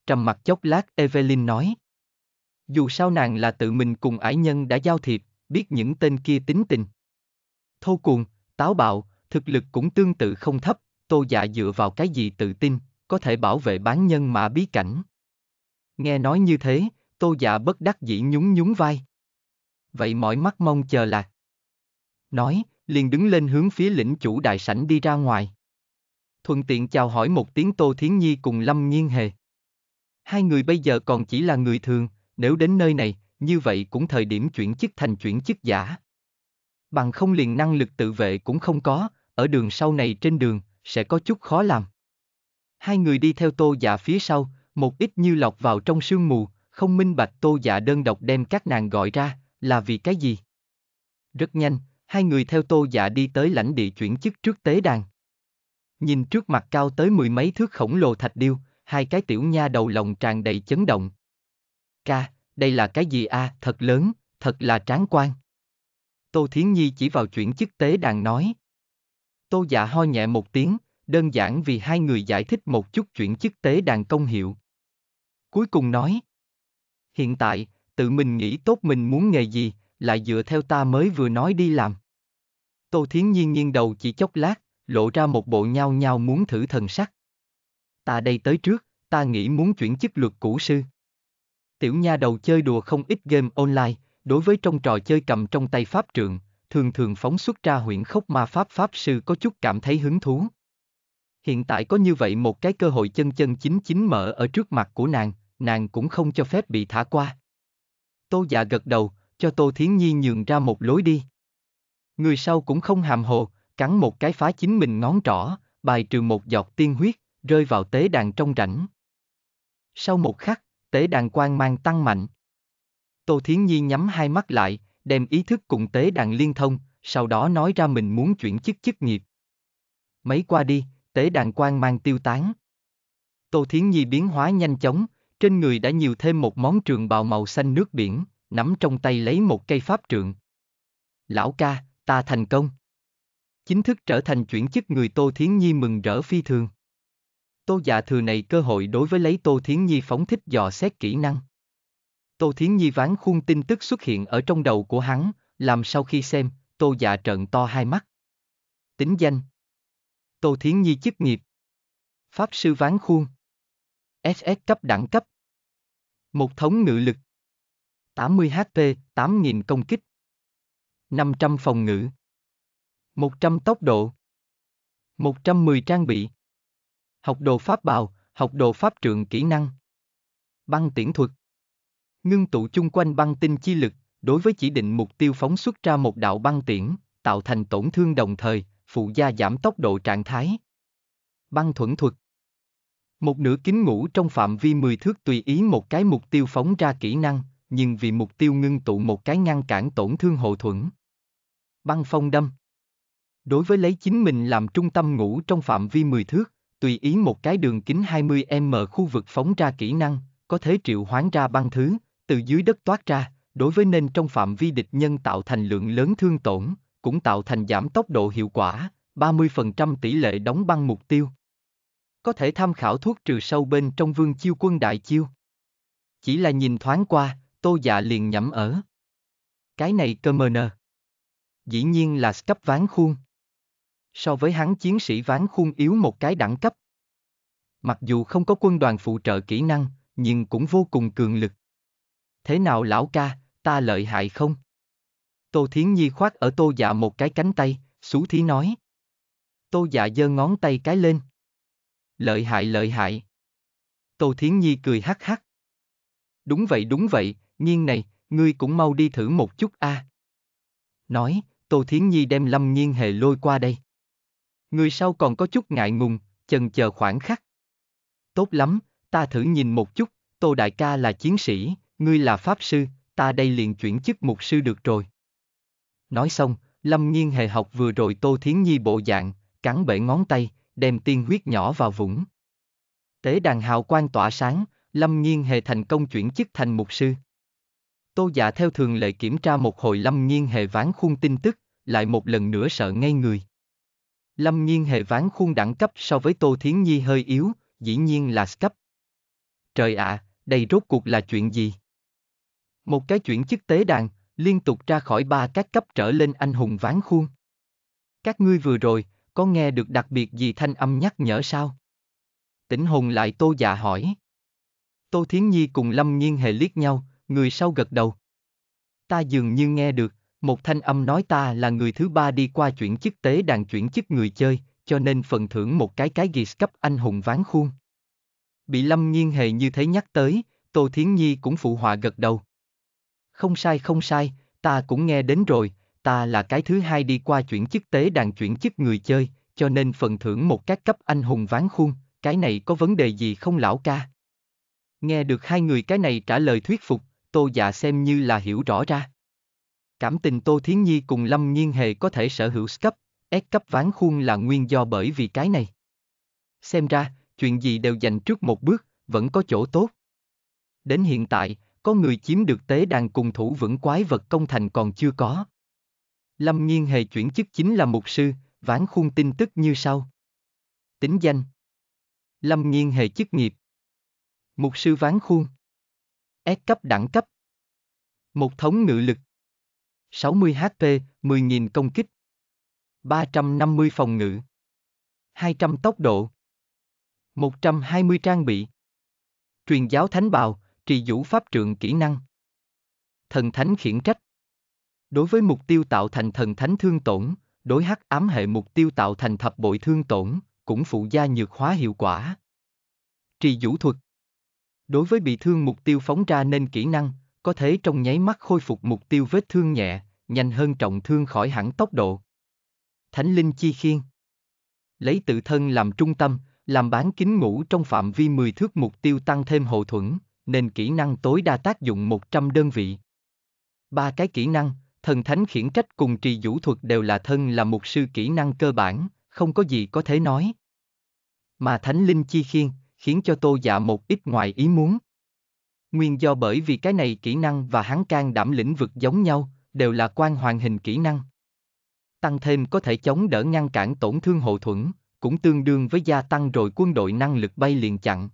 Trầm mặt chốc lát Evelyn nói Dù sao nàng là tự mình cùng ải nhân đã giao thiệp Biết những tên kia tính tình Thô cuồng, táo bạo, thực lực cũng tương tự không thấp Tô dạ dựa vào cái gì tự tin Có thể bảo vệ bán nhân mà bí cảnh Nghe nói như thế, tô dạ bất đắc dĩ nhún nhún vai vậy mỏi mắt mong chờ là. Nói, liền đứng lên hướng phía lĩnh chủ đại sảnh đi ra ngoài. Thuận tiện chào hỏi một tiếng Tô Thiến Nhi cùng Lâm Nhiên Hề. Hai người bây giờ còn chỉ là người thường, nếu đến nơi này, như vậy cũng thời điểm chuyển chức thành chuyển chức giả. Bằng không liền năng lực tự vệ cũng không có, ở đường sau này trên đường, sẽ có chút khó làm. Hai người đi theo tô dạ phía sau, một ít như lọc vào trong sương mù, không minh bạch tô dạ đơn độc đem các nàng gọi ra, là vì cái gì? Rất nhanh, hai người theo tô dạ đi tới lãnh địa chuyển chức trước tế đàn. Nhìn trước mặt cao tới mười mấy thước khổng lồ thạch điêu, hai cái tiểu nha đầu lòng tràn đầy chấn động. Ca, đây là cái gì a? À? thật lớn, thật là tráng quan. Tô Thiến Nhi chỉ vào chuyển chức tế đàn nói. Tô dạ ho nhẹ một tiếng, đơn giản vì hai người giải thích một chút chuyển chức tế đàn công hiệu. Cuối cùng nói. Hiện tại, tự mình nghĩ tốt mình muốn nghề gì, lại dựa theo ta mới vừa nói đi làm. Tô Thiến Nhiên nghiêng đầu chỉ chốc lát, lộ ra một bộ nhao nhao muốn thử thần sắc. Ta đây tới trước, ta nghĩ muốn chuyển chức luật cũ sư. Tiểu nha đầu chơi đùa không ít game online, đối với trong trò chơi cầm trong tay pháp trượng, thường thường phóng xuất ra huyện khốc ma pháp pháp sư có chút cảm thấy hứng thú. Hiện tại có như vậy một cái cơ hội chân chân chính chính mở ở trước mặt của nàng, nàng cũng không cho phép bị thả qua. Tô dạ gật đầu, cho Tô Thiến Nhi nhường ra một lối đi. Người sau cũng không hàm hồ, cắn một cái phá chính mình ngón trỏ, bài trừ một giọt tiên huyết, rơi vào tế đàn trong rảnh. Sau một khắc, tế đàn quang mang tăng mạnh. Tô Thiến Nhi nhắm hai mắt lại, đem ý thức cùng tế đàn liên thông, sau đó nói ra mình muốn chuyển chức chức nghiệp. Mấy qua đi, tế đàn quang mang tiêu tán. Tô Thiến Nhi biến hóa nhanh chóng, trên người đã nhiều thêm một món trường bào màu xanh nước biển, nắm trong tay lấy một cây pháp trượng. Lão ca, ta thành công. Chính thức trở thành chuyển chức người Tô Thiến Nhi mừng rỡ phi thường. Tô già thừa này cơ hội đối với lấy Tô Thiến Nhi phóng thích dò xét kỹ năng. Tô Thiến Nhi ván khuôn tin tức xuất hiện ở trong đầu của hắn, làm sau khi xem, Tô già trợn to hai mắt. Tính danh Tô Thiến Nhi chức nghiệp Pháp sư ván khuôn SS cấp đẳng cấp một thống ngự lực. 80 HP, 8000 công kích. 500 phòng ngự. 100 tốc độ. 110 trang bị. Học đồ pháp bào, học đồ pháp trượng kỹ năng. Băng tiễn thuật. Ngưng tụ chung quanh băng tinh chi lực, đối với chỉ định mục tiêu phóng xuất ra một đạo băng tiễn, tạo thành tổn thương đồng thời, phụ gia giảm tốc độ trạng thái. Băng thuẫn thuật. Một nửa kính ngủ trong phạm vi 10 thước tùy ý một cái mục tiêu phóng ra kỹ năng, nhưng vì mục tiêu ngưng tụ một cái ngăn cản tổn thương hộ thuẫn. Băng phong đâm Đối với lấy chính mình làm trung tâm ngủ trong phạm vi 10 thước, tùy ý một cái đường kính 20m khu vực phóng ra kỹ năng, có thể triệu hoán ra băng thứ, từ dưới đất toát ra, đối với nên trong phạm vi địch nhân tạo thành lượng lớn thương tổn, cũng tạo thành giảm tốc độ hiệu quả, 30% tỷ lệ đóng băng mục tiêu có thể tham khảo thuốc trừ sâu bên trong vương chiêu quân đại chiêu. Chỉ là nhìn thoáng qua, tô dạ liền nhẩm ở. Cái này cơ mờ nờ. Dĩ nhiên là cấp ván khuôn. So với hắn chiến sĩ ván khuôn yếu một cái đẳng cấp. Mặc dù không có quân đoàn phụ trợ kỹ năng, nhưng cũng vô cùng cường lực. Thế nào lão ca, ta lợi hại không? Tô Thiến Nhi khoát ở tô dạ một cái cánh tay, xú thí nói. Tô dạ giơ ngón tay cái lên. Lợi hại lợi hại. Tô Thiến Nhi cười hắc hắc. Đúng vậy đúng vậy, nhiên này, ngươi cũng mau đi thử một chút a. À. Nói, Tô Thiến Nhi đem Lâm Nhiên Hề lôi qua đây. Người sau còn có chút ngại ngùng, chần chờ khoảng khắc. Tốt lắm, ta thử nhìn một chút, Tô Đại ca là chiến sĩ, ngươi là pháp sư, ta đây liền chuyển chức mục sư được rồi. Nói xong, Lâm Nhiên Hề học vừa rồi Tô Thiến Nhi bộ dạng, cắn bể ngón tay, đem tiên huyết nhỏ vào vũng. Tế đàn hào quang tỏa sáng, Lâm Nhiên Hề thành công chuyển chức thành mục sư. Tô Dạ theo thường lệ kiểm tra một hồi Lâm Nhiên Hề ván khung tin tức, lại một lần nữa sợ ngay người. Lâm Nhiên Hề ván khung đẳng cấp so với Tô Thiến Nhi hơi yếu, dĩ nhiên là cấp. Trời ạ, à, đây rốt cuộc là chuyện gì? Một cái chuyển chức tế đàn, liên tục ra khỏi ba các cấp trở lên anh hùng ván khuôn. Các ngươi vừa rồi, có nghe được đặc biệt gì thanh âm nhắc nhở sao? Tỉnh hồn lại tô già dạ hỏi. Tô Thiến Nhi cùng Lâm Nhiên Hề liếc nhau, người sau gật đầu. Ta dường như nghe được, một thanh âm nói ta là người thứ ba đi qua chuyển chức tế đàn chuyển chức người chơi, cho nên phần thưởng một cái cái ghi cấp anh hùng ván khuôn. Bị Lâm Nhiên Hề như thế nhắc tới, Tô Thiến Nhi cũng phụ họa gật đầu. Không sai không sai, ta cũng nghe đến rồi, ta là cái thứ hai đi qua chuyển chức tế đàn chuyển chức người chơi, cho nên phần thưởng một các cấp anh hùng ván khuôn, cái này có vấn đề gì không lão ca? Nghe được hai người cái này trả lời thuyết phục, tô dạ xem như là hiểu rõ ra. Cảm tình Tô Thiến Nhi cùng Lâm Nhiên Hề có thể sở hữu S cấp, S cấp ván khuôn là nguyên do bởi vì cái này. Xem ra, chuyện gì đều dành trước một bước, vẫn có chỗ tốt. Đến hiện tại, có người chiếm được tế đàn cùng thủ vững quái vật công thành còn chưa có. Lâm Nhiên Hề chuyển chức chính là mục sư, ván khuôn tin tức như sau. Tính danh Lâm Nhiên Hề chức nghiệp Mục sư ván khuôn S cấp đẳng cấp Một thống ngự lực 60 HP, 10.000 công kích 350 phòng ngự 200 tốc độ 120 trang bị Truyền giáo thánh bào, trì vũ pháp trượng kỹ năng Thần thánh khiển trách Đối với mục tiêu tạo thành thần thánh thương tổn, đối hắc ám hệ mục tiêu tạo thành thập bội thương tổn, cũng phụ gia nhược hóa hiệu quả. Trì vũ thuật Đối với bị thương mục tiêu phóng ra nên kỹ năng, có thể trong nháy mắt khôi phục mục tiêu vết thương nhẹ, nhanh hơn trọng thương khỏi hẳn tốc độ. Thánh linh chi khiên Lấy tự thân làm trung tâm, làm bán kính ngủ trong phạm vi 10 thước mục tiêu tăng thêm hậu thuẫn, nên kỹ năng tối đa tác dụng 100 đơn vị. Ba cái kỹ năng, thần thánh khiển trách cùng trì vũ thuật đều là thân là một sư kỹ năng cơ bản, không có gì có thể nói. Mà thánh linh chi khiên, khiến cho tô dạ một ít ngoài ý muốn. Nguyên do bởi vì cái này kỹ năng và hắn can đảm lĩnh vực giống nhau, đều là quan hoàn hình kỹ năng. Tăng thêm có thể chống đỡ ngăn cản tổn thương hộ thuẫn, cũng tương đương với gia tăng rồi quân đội năng lực bay liền chặn.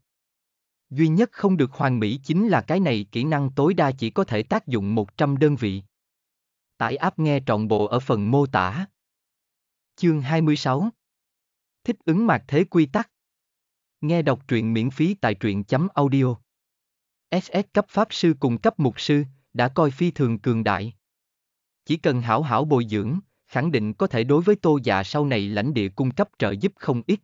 Duy nhất không được hoàn mỹ chính là cái này kỹ năng tối đa chỉ có thể tác dụng 100 đơn vị. Tải app nghe trọn bộ ở phần mô tả. Chương 26 Thích ứng mạc thế quy tắc Nghe đọc truyện miễn phí tại truyện.audio chấm SS cấp Pháp Sư cùng cấp Mục Sư, đã coi phi thường cường đại. Chỉ cần hảo hảo bồi dưỡng, khẳng định có thể đối với tô già dạ sau này lãnh địa cung cấp trợ giúp không ít.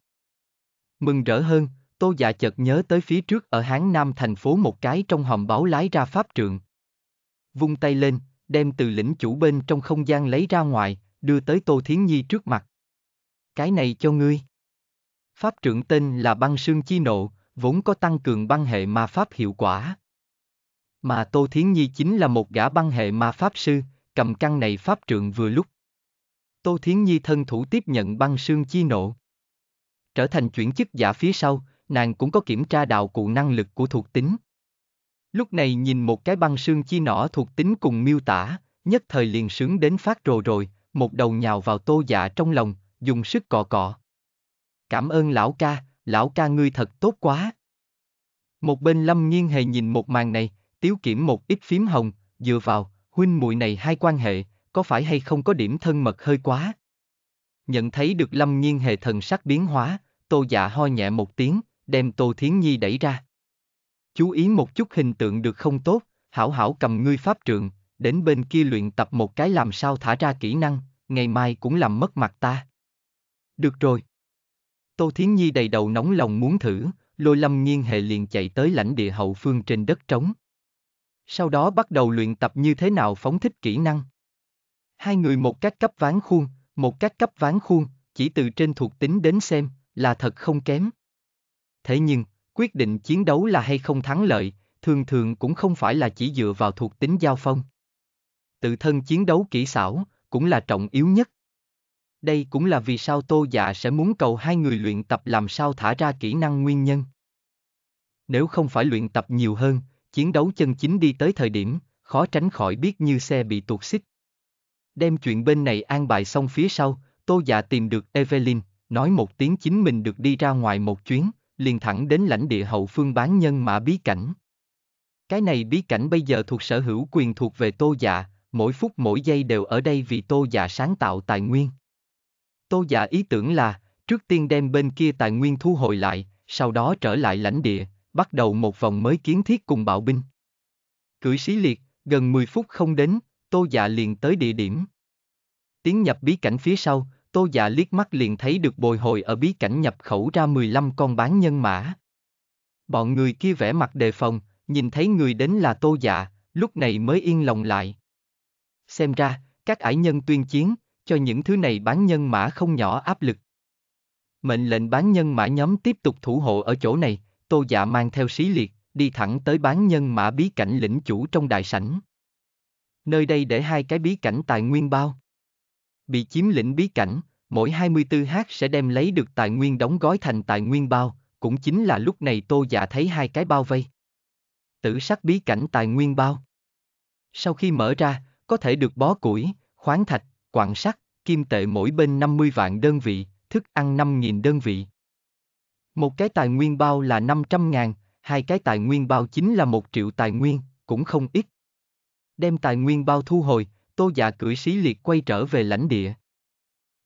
Mừng rỡ hơn, tô già dạ chợt nhớ tới phía trước ở Hán Nam thành phố một cái trong hòm báo lái ra pháp trường Vung tay lên, đem từ lĩnh chủ bên trong không gian lấy ra ngoài, đưa tới Tô Thiến Nhi trước mặt. Cái này cho ngươi. Pháp trưởng tên là băng sương chi nộ, vốn có tăng cường băng hệ ma pháp hiệu quả. Mà Tô Thiến Nhi chính là một gã băng hệ ma pháp sư, cầm căn này pháp trượng vừa lúc. Tô Thiến Nhi thân thủ tiếp nhận băng sương chi nộ. Trở thành chuyển chức giả phía sau, nàng cũng có kiểm tra đạo cụ năng lực của thuộc tính. Lúc này nhìn một cái băng xương chi nỏ thuộc tính cùng miêu tả, nhất thời liền sướng đến phát rồ rồi, một đầu nhào vào tô dạ trong lòng, dùng sức cọ cọ. Cảm ơn lão ca, lão ca ngươi thật tốt quá. Một bên lâm nghiêng hề nhìn một màn này, tiếu kiểm một ít phím hồng, dựa vào, huynh muội này hai quan hệ, có phải hay không có điểm thân mật hơi quá. Nhận thấy được lâm nghiêng hề thần sắc biến hóa, tô dạ ho nhẹ một tiếng, đem tô thiến nhi đẩy ra chú ý một chút hình tượng được không tốt, hảo hảo cầm ngươi pháp trượng, đến bên kia luyện tập một cái làm sao thả ra kỹ năng, ngày mai cũng làm mất mặt ta. Được rồi. Tô Thiến Nhi đầy đầu nóng lòng muốn thử, lôi lâm nghiêng hệ liền chạy tới lãnh địa hậu phương trên đất trống. Sau đó bắt đầu luyện tập như thế nào phóng thích kỹ năng. Hai người một cách cấp ván khuôn, một cách cấp ván khuôn, chỉ từ trên thuộc tính đến xem, là thật không kém. Thế nhưng, Quyết định chiến đấu là hay không thắng lợi, thường thường cũng không phải là chỉ dựa vào thuộc tính giao phong. Tự thân chiến đấu kỹ xảo, cũng là trọng yếu nhất. Đây cũng là vì sao Tô Dạ sẽ muốn cầu hai người luyện tập làm sao thả ra kỹ năng nguyên nhân. Nếu không phải luyện tập nhiều hơn, chiến đấu chân chính đi tới thời điểm, khó tránh khỏi biết như xe bị tuột xích. Đem chuyện bên này an bài xong phía sau, Tô Dạ tìm được Evelyn, nói một tiếng chính mình được đi ra ngoài một chuyến, liền thẳng đến lãnh địa hậu phương bán nhân mã bí cảnh. Cái này bí cảnh bây giờ thuộc sở hữu quyền thuộc về tô dạ, mỗi phút mỗi giây đều ở đây vì tô dạ sáng tạo tài nguyên. Tô dạ ý tưởng là, trước tiên đem bên kia tài nguyên thu hồi lại, sau đó trở lại lãnh địa, bắt đầu một vòng mới kiến thiết cùng bạo binh. Cưỡi xí liệt, gần 10 phút không đến, tô dạ liền tới địa điểm. Tiến nhập bí cảnh phía sau, Tô Dạ liếc mắt liền thấy được bồi hồi ở bí cảnh nhập khẩu ra 15 con bán nhân mã. Bọn người kia vẻ mặt đề phòng, nhìn thấy người đến là Tô Dạ, lúc này mới yên lòng lại. Xem ra, các ải nhân tuyên chiến, cho những thứ này bán nhân mã không nhỏ áp lực. Mệnh lệnh bán nhân mã nhóm tiếp tục thủ hộ ở chỗ này, Tô Dạ mang theo xí liệt, đi thẳng tới bán nhân mã bí cảnh lĩnh chủ trong đại sảnh. Nơi đây để hai cái bí cảnh tài nguyên bao bị chiếm lĩnh bí cảnh, mỗi 24h sẽ đem lấy được tài nguyên đóng gói thành tài nguyên bao, cũng chính là lúc này tô dạ thấy hai cái bao vây. Tử sắc bí cảnh tài nguyên bao. Sau khi mở ra, có thể được bó củi, khoáng thạch, quặng sắt, kim tệ mỗi bên 50 vạn đơn vị, thức ăn 5.000 đơn vị. Một cái tài nguyên bao là 500 ngàn, hai cái tài nguyên bao chính là một triệu tài nguyên, cũng không ít. Đem tài nguyên bao thu hồi, Tô Dạ cưỡi xí liệt quay trở về lãnh địa.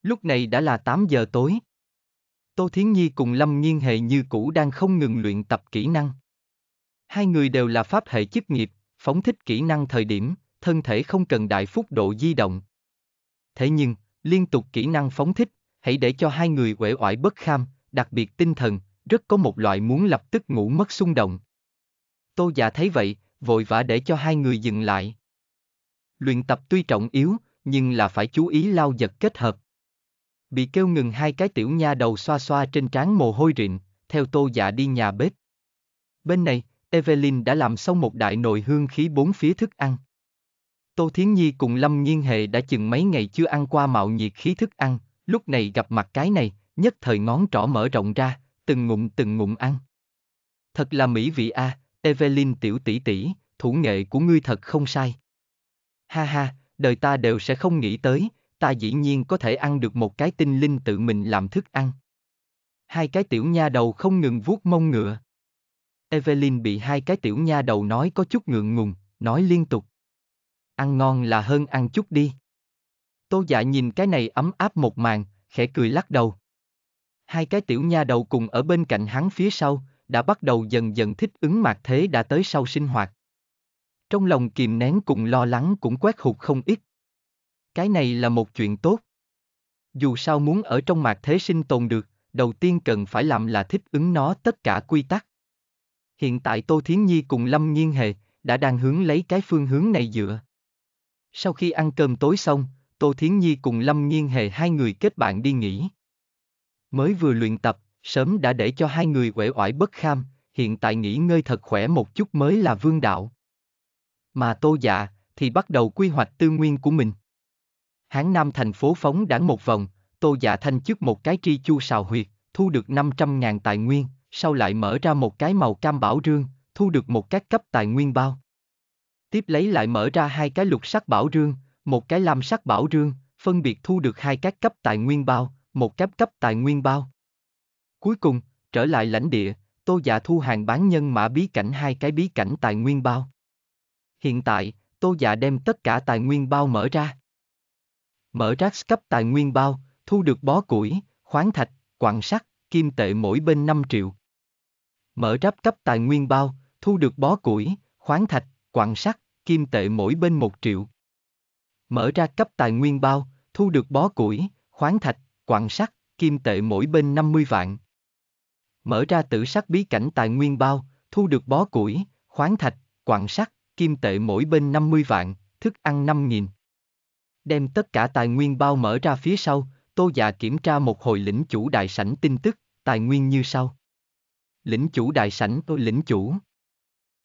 Lúc này đã là 8 giờ tối. Tô Thiến Nhi cùng Lâm Nghiên Hệ như cũ đang không ngừng luyện tập kỹ năng. Hai người đều là pháp hệ chức nghiệp, phóng thích kỹ năng thời điểm, thân thể không cần đại phúc độ di động. Thế nhưng, liên tục kỹ năng phóng thích, hãy để cho hai người uể oải bất kham, đặc biệt tinh thần, rất có một loại muốn lập tức ngủ mất xung động. Tô giả thấy vậy, vội vã để cho hai người dừng lại. Luyện tập tuy trọng yếu, nhưng là phải chú ý lao giật kết hợp. Bị kêu ngừng hai cái tiểu nha đầu xoa xoa trên trán mồ hôi rịn, theo tô dạ đi nhà bếp. Bên này, Evelyn đã làm xong một đại nồi hương khí bốn phía thức ăn. Tô Thiến Nhi cùng Lâm Nhiên Hệ đã chừng mấy ngày chưa ăn qua mạo nhiệt khí thức ăn, lúc này gặp mặt cái này, nhất thời ngón trỏ mở rộng ra, từng ngụm từng ngụm ăn. Thật là mỹ vị a, à, Evelyn tiểu tỷ tỷ, thủ nghệ của ngươi thật không sai ha ha, đời ta đều sẽ không nghĩ tới, ta dĩ nhiên có thể ăn được một cái tinh linh tự mình làm thức ăn. Hai cái tiểu nha đầu không ngừng vuốt mông ngựa. Evelyn bị hai cái tiểu nha đầu nói có chút ngượng ngùng, nói liên tục. Ăn ngon là hơn ăn chút đi. Tô dạ nhìn cái này ấm áp một màn, khẽ cười lắc đầu. Hai cái tiểu nha đầu cùng ở bên cạnh hắn phía sau, đã bắt đầu dần dần thích ứng mạc thế đã tới sau sinh hoạt. Trong lòng kìm nén cùng lo lắng cũng quét hụt không ít. Cái này là một chuyện tốt. Dù sao muốn ở trong mạc thế sinh tồn được, đầu tiên cần phải làm là thích ứng nó tất cả quy tắc. Hiện tại Tô Thiến Nhi cùng Lâm Nhiên Hề đã đang hướng lấy cái phương hướng này dựa. Sau khi ăn cơm tối xong, Tô Thiến Nhi cùng Lâm Nhiên Hề hai người kết bạn đi nghỉ. Mới vừa luyện tập, sớm đã để cho hai người uể oải bất kham, hiện tại nghỉ ngơi thật khỏe một chút mới là vương đạo. Mà Tô Dạ thì bắt đầu quy hoạch tư nguyên của mình. Hán Nam thành phố phóng đảng một vòng, Tô Dạ Thanh trước một cái tri chu sào huyệt, thu được 500.000 tài nguyên, sau lại mở ra một cái màu cam bảo rương, thu được một các cấp tài nguyên bao. Tiếp lấy lại mở ra hai cái lục sắc bảo rương, một cái lam sắc bảo rương, phân biệt thu được hai các cấp tài nguyên bao, một cấp cấp tài nguyên bao. Cuối cùng, trở lại lãnh địa, Tô Dạ thu hàng bán nhân mã bí cảnh hai cái bí cảnh tài nguyên bao. Hiện tại, Tô Dạ đem tất cả tài nguyên bao mở ra. Mở rác cấp tài nguyên bao, thu được bó củi, khoáng thạch, quặng sắt, kim tệ mỗi bên 5 triệu. Mở ráp cấp tài nguyên bao, thu được bó củi, khoáng thạch, quặng sắt, kim tệ mỗi bên 1 triệu. Mở ra cấp tài nguyên bao, thu được bó củi, khoáng thạch, quặng sắt, kim tệ mỗi bên 50 vạn. Mở ra tử sắc bí cảnh tài nguyên bao, thu được bó củi, khoáng thạch, quặng sắt, kim tệ mỗi bên 50 vạn, thức ăn 5.000. Đem tất cả tài nguyên bao mở ra phía sau, Tô Dạ kiểm tra một hồi lĩnh chủ đại sảnh tin tức, tài nguyên như sau. Lĩnh chủ đại sảnh tôi lĩnh chủ.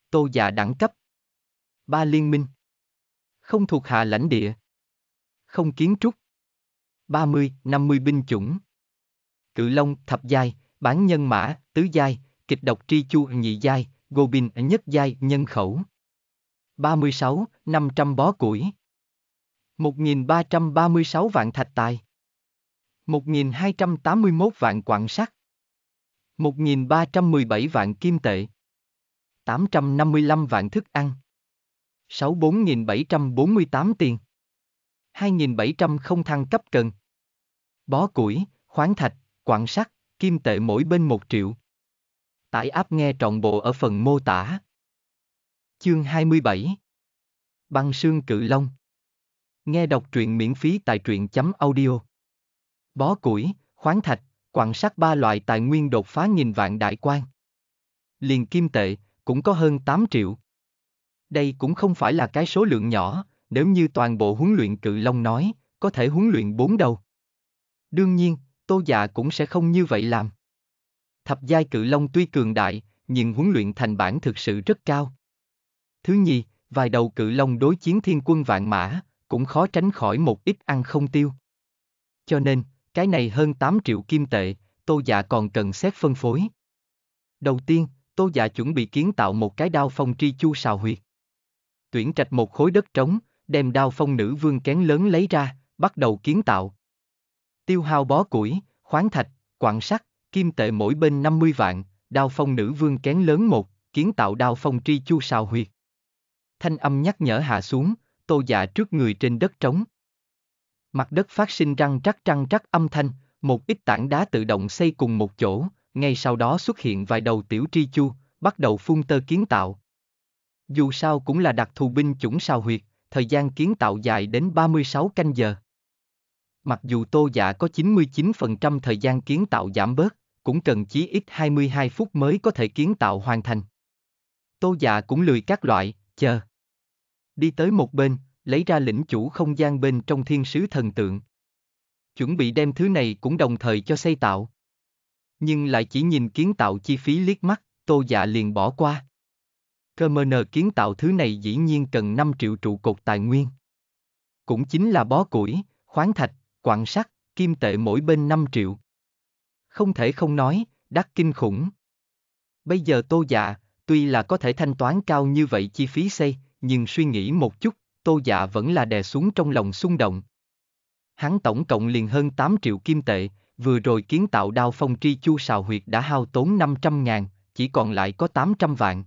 Tô Dạ đẳng cấp. Ba liên minh. Không thuộc hạ lãnh địa. Không kiến trúc. 30, 50 binh chủng. Cự Long, thập giai, bán nhân mã, tứ giai, kịch độc tri chu nhị giai, Gobin nhất giai, nhân khẩu. 36, 500 bó củi. 1.336 vạn thạch tài. 1.281 vạn quặng sắt. 1.317 vạn kim tệ. 855 vạn thức ăn. 64.748 tiền. 2.700 không thăng cấp cần. Bó củi, khoáng thạch, quặng sắt, kim tệ mỗi bên 1 triệu. Tải áp nghe trọn bộ ở phần mô tả. Chương 27 Băng xương cự long Nghe đọc truyện miễn phí tại truyện chấm audio Bó củi, khoáng thạch, quặng sắt ba loại tài nguyên đột phá nghìn vạn đại quan Liền kim tệ, cũng có hơn 8 triệu Đây cũng không phải là cái số lượng nhỏ, nếu như toàn bộ huấn luyện cự long nói, có thể huấn luyện bốn đầu Đương nhiên, tô già dạ cũng sẽ không như vậy làm Thập giai cự long tuy cường đại, nhưng huấn luyện thành bản thực sự rất cao Thứ nhì, vài đầu cự long đối chiến thiên quân vạn mã, cũng khó tránh khỏi một ít ăn không tiêu. Cho nên, cái này hơn 8 triệu kim tệ, tô dạ còn cần xét phân phối. Đầu tiên, tô dạ chuẩn bị kiến tạo một cái đao phong tri chu sào huyệt. Tuyển trạch một khối đất trống, đem đao phong nữ vương kén lớn lấy ra, bắt đầu kiến tạo. Tiêu hao bó củi, khoáng thạch, quặng sắt, kim tệ mỗi bên 50 vạn, đao phong nữ vương kén lớn một, kiến tạo đao phong tri chu sào huyệt thanh âm nhắc nhở hạ xuống, tô dạ trước người trên đất trống. Mặt đất phát sinh răng rắc răng rắc âm thanh, một ít tảng đá tự động xây cùng một chỗ, ngay sau đó xuất hiện vài đầu tiểu tri chu, bắt đầu phun tơ kiến tạo. Dù sao cũng là đặc thù binh chủng sao huyệt, thời gian kiến tạo dài đến 36 canh giờ. Mặc dù tô dạ có 99% thời gian kiến tạo giảm bớt, cũng cần chí ít 22 phút mới có thể kiến tạo hoàn thành. Tô dạ cũng lười các loại, chờ đi tới một bên, lấy ra lĩnh chủ không gian bên trong thiên sứ thần tượng. Chuẩn bị đem thứ này cũng đồng thời cho xây tạo. Nhưng lại chỉ nhìn kiến tạo chi phí liếc mắt, tô dạ liền bỏ qua. Cơ mơ nờ kiến tạo thứ này dĩ nhiên cần 5 triệu trụ cột tài nguyên. Cũng chính là bó củi, khoáng thạch, quặng sắt, kim tệ mỗi bên 5 triệu. Không thể không nói, đắt kinh khủng. Bây giờ tô dạ, tuy là có thể thanh toán cao như vậy chi phí xây, nhưng suy nghĩ một chút, tô dạ vẫn là đè xuống trong lòng xung động. Hắn tổng cộng liền hơn 8 triệu kim tệ, vừa rồi kiến tạo đao phong tri chu xào huyệt đã hao tốn 500 ngàn, chỉ còn lại có 800 vạn.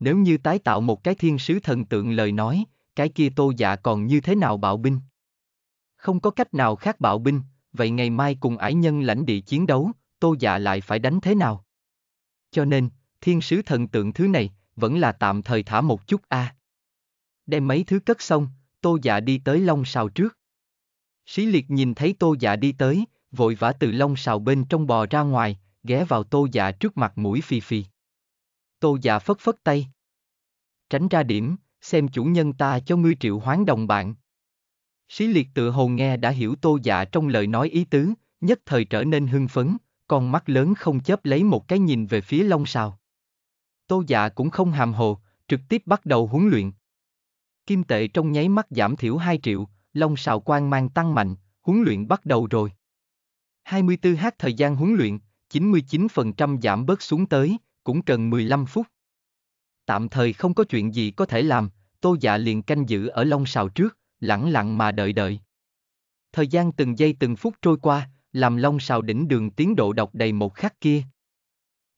Nếu như tái tạo một cái thiên sứ thần tượng lời nói, cái kia tô dạ còn như thế nào bạo binh? Không có cách nào khác bạo binh, vậy ngày mai cùng ải nhân lãnh địa chiến đấu, tô dạ lại phải đánh thế nào? Cho nên, thiên sứ thần tượng thứ này, vẫn là tạm thời thả một chút a. À. Đem mấy thứ cất xong, tô dạ đi tới long sào trước. Sĩ liệt nhìn thấy tô dạ đi tới, vội vã từ long sào bên trong bò ra ngoài, ghé vào tô dạ trước mặt mũi phì phì. Tô dạ phất phất tay. Tránh ra điểm, xem chủ nhân ta cho ngươi triệu hoán đồng bạn. Sĩ liệt tự hồ nghe đã hiểu tô dạ trong lời nói ý tứ, nhất thời trở nên hưng phấn, con mắt lớn không chớp lấy một cái nhìn về phía long sào. Tô dạ cũng không hàm hồ, trực tiếp bắt đầu huấn luyện. Kim tệ trong nháy mắt giảm thiểu 2 triệu, long xào quang mang tăng mạnh, huấn luyện bắt đầu rồi. 24h thời gian huấn luyện, 99% giảm bớt xuống tới, cũng cần 15 phút. Tạm thời không có chuyện gì có thể làm, tô dạ liền canh giữ ở long xào trước, lặng lặng mà đợi đợi. Thời gian từng giây từng phút trôi qua, làm long xào đỉnh đường tiến độ đọc đầy một khắc kia.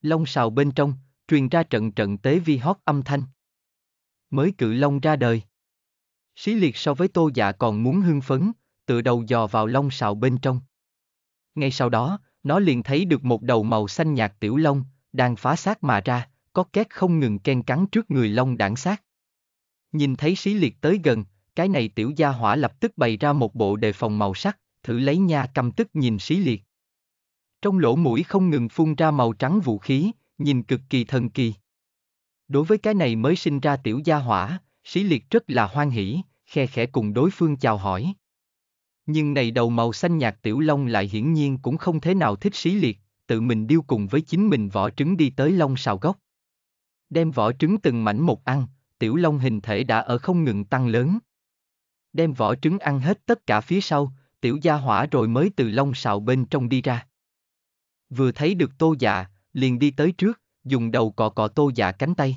Long xào bên trong, truyền ra trận trận tế vi hót âm thanh. Mới cự long ra đời. Xí liệt so với tô dạ còn muốn hưng phấn, tựa đầu dò vào long sào bên trong. Ngay sau đó, nó liền thấy được một đầu màu xanh nhạt tiểu long, đang phá xác mà ra, có két không ngừng ken cắn trước người long đảng xác. Nhìn thấy xí liệt tới gần, cái này tiểu gia hỏa lập tức bày ra một bộ đề phòng màu sắc, thử lấy nha cầm tức nhìn xí liệt. Trong lỗ mũi không ngừng phun ra màu trắng vũ khí, nhìn cực kỳ thần kỳ. Đối với cái này mới sinh ra tiểu gia hỏa, sĩ liệt rất là hoan hỉ, khe khẽ cùng đối phương chào hỏi. Nhưng này đầu màu xanh nhạt tiểu long lại hiển nhiên cũng không thế nào thích sĩ liệt, tự mình điêu cùng với chính mình vỏ trứng đi tới long sào gốc. Đem vỏ trứng từng mảnh một ăn, tiểu long hình thể đã ở không ngừng tăng lớn. Đem vỏ trứng ăn hết tất cả phía sau, tiểu gia hỏa rồi mới từ long sào bên trong đi ra. Vừa thấy được tô dạ, liền đi tới trước, dùng đầu cọ cọ tô dạ cánh tay.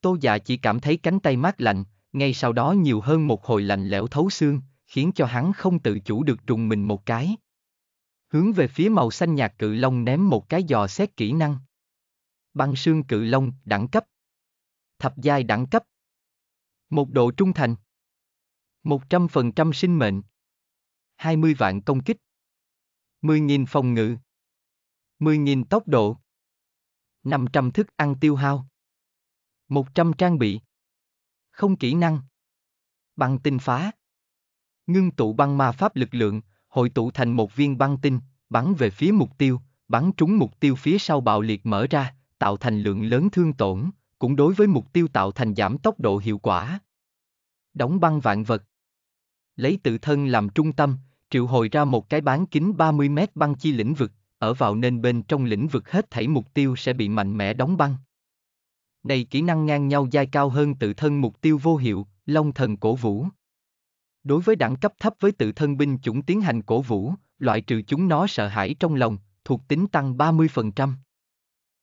Tô dạ chỉ cảm thấy cánh tay mát lạnh, ngay sau đó nhiều hơn một hồi lạnh lẽo thấu xương, khiến cho hắn không tự chủ được trùng mình một cái. Hướng về phía màu xanh nhạt cự long ném một cái giò xét kỹ năng. Băng xương cự long đẳng cấp. Thập giai đẳng cấp. Một độ trung thành. 100% sinh mệnh. 20 vạn công kích. 10.000 phòng ngự. 10.000 tốc độ. 500 thức ăn tiêu hao. 100 trang bị. Không kỹ năng. Băng tinh phá. Ngưng tụ băng ma pháp lực lượng, hội tụ thành một viên băng tinh, bắn về phía mục tiêu, bắn trúng mục tiêu phía sau bạo liệt mở ra, tạo thành lượng lớn thương tổn, cũng đối với mục tiêu tạo thành giảm tốc độ hiệu quả. Đóng băng vạn vật. Lấy tự thân làm trung tâm, triệu hồi ra một cái bán kính 30 mét băng chi lĩnh vực, ở vào nên bên trong lĩnh vực hết thảy mục tiêu sẽ bị mạnh mẽ đóng băng. Này kỹ năng ngang nhau dai cao hơn tự thân mục tiêu vô hiệu, long thần cổ vũ. Đối với đẳng cấp thấp với tự thân binh chủng tiến hành cổ vũ, loại trừ chúng nó sợ hãi trong lòng, thuộc tính tăng 30%.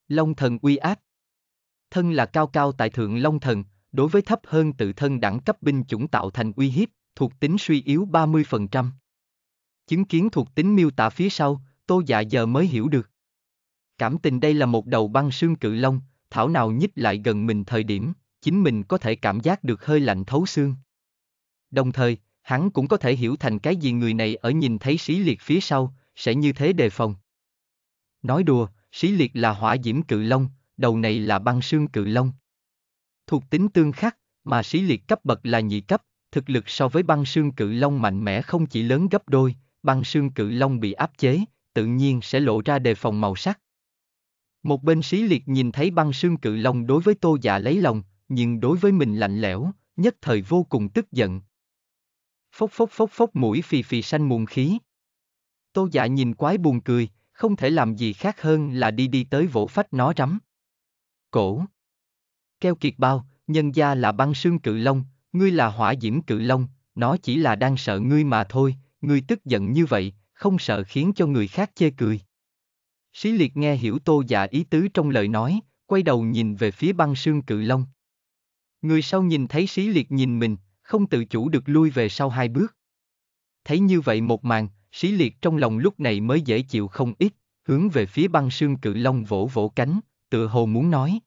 Long thần uy áp Thân là cao cao tại thượng long thần, đối với thấp hơn tự thân đẳng cấp binh chủng tạo thành uy hiếp, thuộc tính suy yếu 30%. Chứng kiến thuộc tính miêu tả phía sau, tô dạ giờ mới hiểu được. Cảm tình đây là một đầu băng xương cự long, thảo nào nhích lại gần mình thời điểm, chính mình có thể cảm giác được hơi lạnh thấu xương. Đồng thời, hắn cũng có thể hiểu thành cái gì người này ở nhìn thấy xí liệt phía sau, sẽ như thế đề phòng. Nói đùa, xí liệt là hỏa diễm cự long, đầu này là băng xương cự long. Thuộc tính tương khắc, mà xí liệt cấp bậc là nhị cấp, thực lực so với băng xương cự long mạnh mẽ không chỉ lớn gấp đôi, băng xương cự long bị áp chế, tự nhiên sẽ lộ ra đề phòng màu sắc. Một bên xí liệt nhìn thấy băng xương cự long đối với tô dạ lấy lòng, nhưng đối với mình lạnh lẽo, nhất thời vô cùng tức giận. Phốc phốc phốc phốc mũi phì phì xanh muôn khí. Tô dạ nhìn quái buồn cười, không thể làm gì khác hơn là đi đi tới vỗ phách nó rắm. Cổ. Keo kiệt bao, nhân gia là băng xương cự long, ngươi là hỏa diễm cự long, nó chỉ là đang sợ ngươi mà thôi, ngươi tức giận như vậy, không sợ khiến cho người khác chê cười. Sĩ liệt nghe hiểu tô dạ ý tứ trong lời nói, quay đầu nhìn về phía băng sương cự long. Người sau nhìn thấy sĩ liệt nhìn mình, không tự chủ được lui về sau hai bước. Thấy như vậy một màn, sĩ liệt trong lòng lúc này mới dễ chịu không ít, hướng về phía băng sương cự long vỗ vỗ cánh, tựa hồ muốn nói.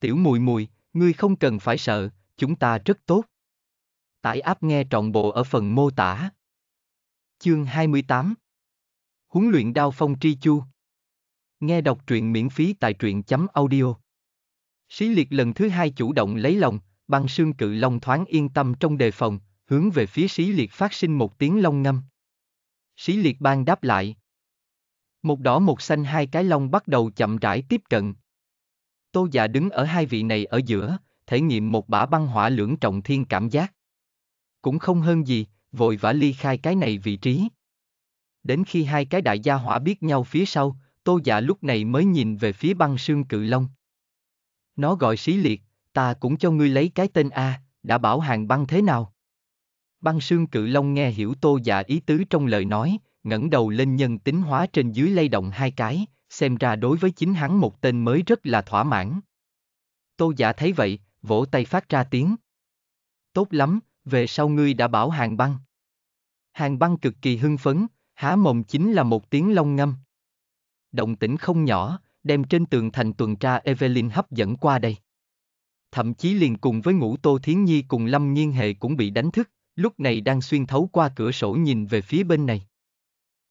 Tiểu mùi mùi, ngươi không cần phải sợ, chúng ta rất tốt. Tải áp nghe trọn bộ ở phần mô tả. Chương 28 Huấn luyện đao phong tri chu Nghe đọc truyện miễn phí tại truyện chấm audio Sĩ liệt lần thứ hai chủ động lấy lòng, băng sương cự long thoáng yên tâm trong đề phòng, hướng về phía sĩ liệt phát sinh một tiếng long ngâm. Sĩ liệt ban đáp lại. Một đỏ một xanh hai cái long bắt đầu chậm rãi tiếp cận. Tô già đứng ở hai vị này ở giữa, thể nghiệm một bả băng hỏa lưỡng trọng thiên cảm giác. Cũng không hơn gì, vội vã ly khai cái này vị trí. Đến khi hai cái đại gia hỏa biết nhau phía sau, tô dạ lúc này mới nhìn về phía băng sương cự long. Nó gọi xí liệt, ta cũng cho ngươi lấy cái tên A, đã bảo hàng băng thế nào? Băng sương cự long nghe hiểu tô dạ ý tứ trong lời nói, ngẩng đầu lên nhân tính hóa trên dưới lay động hai cái, xem ra đối với chính hắn một tên mới rất là thỏa mãn. Tô giả dạ thấy vậy, vỗ tay phát ra tiếng. Tốt lắm, về sau ngươi đã bảo hàng băng hàng băng cực kỳ hưng phấn, há mồm chính là một tiếng long ngâm. Động tĩnh không nhỏ, đem trên tường thành tuần tra Evelyn hấp dẫn qua đây. Thậm chí liền cùng với ngũ Tô Thiến Nhi cùng Lâm Nhiên Hệ cũng bị đánh thức, lúc này đang xuyên thấu qua cửa sổ nhìn về phía bên này.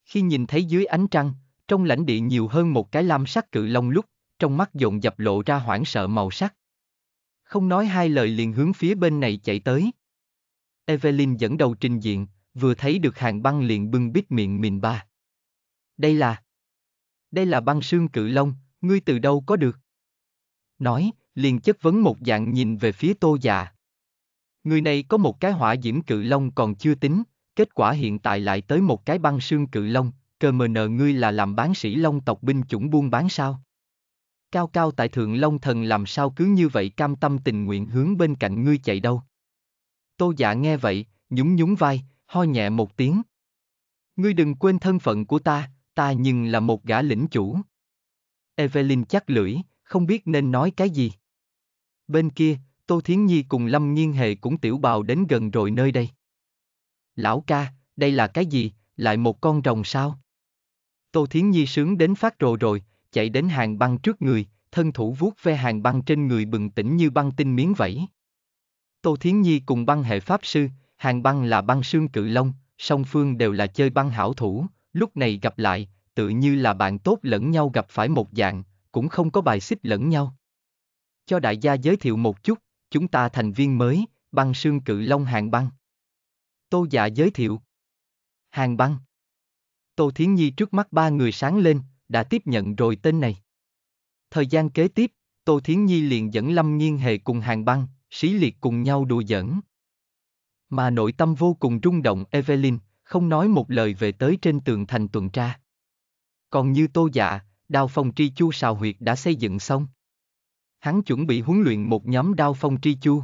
Khi nhìn thấy dưới ánh trăng, trong lãnh địa nhiều hơn một cái lam sắc cự long lúc, trong mắt dồn dập lộ ra hoảng sợ màu sắc. Không nói hai lời liền hướng phía bên này chạy tới. Evelyn dẫn đầu trình diện, vừa thấy được hàng băng liền bưng bít miệng mình ba. Đây là... Đây là băng sương cự long, ngươi từ đâu có được? Nói, liền chất vấn một dạng nhìn về phía tô dạ. Người này có một cái hỏa diễm cự long còn chưa tính, kết quả hiện tại lại tới một cái băng sương cự long, cơ mờ nờ ngươi là làm bán sĩ long tộc binh chủng buôn bán sao? Cao cao tại thượng long thần làm sao cứ như vậy cam tâm tình nguyện hướng bên cạnh ngươi chạy đâu? Tô dạ nghe vậy, nhúng nhúng vai, ho nhẹ một tiếng. Ngươi đừng quên thân phận của ta, ta nhưng là một gã lĩnh chủ. Evelyn chắc lưỡi, không biết nên nói cái gì. Bên kia, Tô Thiến Nhi cùng Lâm Nhiên Hề cũng tiểu bào đến gần rồi nơi đây. Lão ca, đây là cái gì, lại một con rồng sao? Tô Thiến Nhi sướng đến phát rồ rồi, chạy đến hàng băng trước người, thân thủ vuốt ve hàng băng trên người bừng tỉnh như băng tinh miếng vẫy. Tô Thiến Nhi cùng băng hệ pháp sư, Hàng băng là băng sương cự long, song phương đều là chơi băng hảo thủ, lúc này gặp lại, tự như là bạn tốt lẫn nhau gặp phải một dạng, cũng không có bài xích lẫn nhau. Cho đại gia giới thiệu một chút, chúng ta thành viên mới, băng sương cự long hàng băng. Tô dạ giới thiệu. Hàng băng. Tô Thiến Nhi trước mắt ba người sáng lên, đã tiếp nhận rồi tên này. Thời gian kế tiếp, Tô Thiến Nhi liền dẫn Lâm Nghiên Hề cùng hàng băng, xí Liệt cùng nhau đùa giỡn. Mà nội tâm vô cùng rung động Evelyn, không nói một lời về tới trên tường thành tuần tra. Còn như tô dạ, đao phong tri chu sào huyệt đã xây dựng xong. Hắn chuẩn bị huấn luyện một nhóm đao phong tri chu.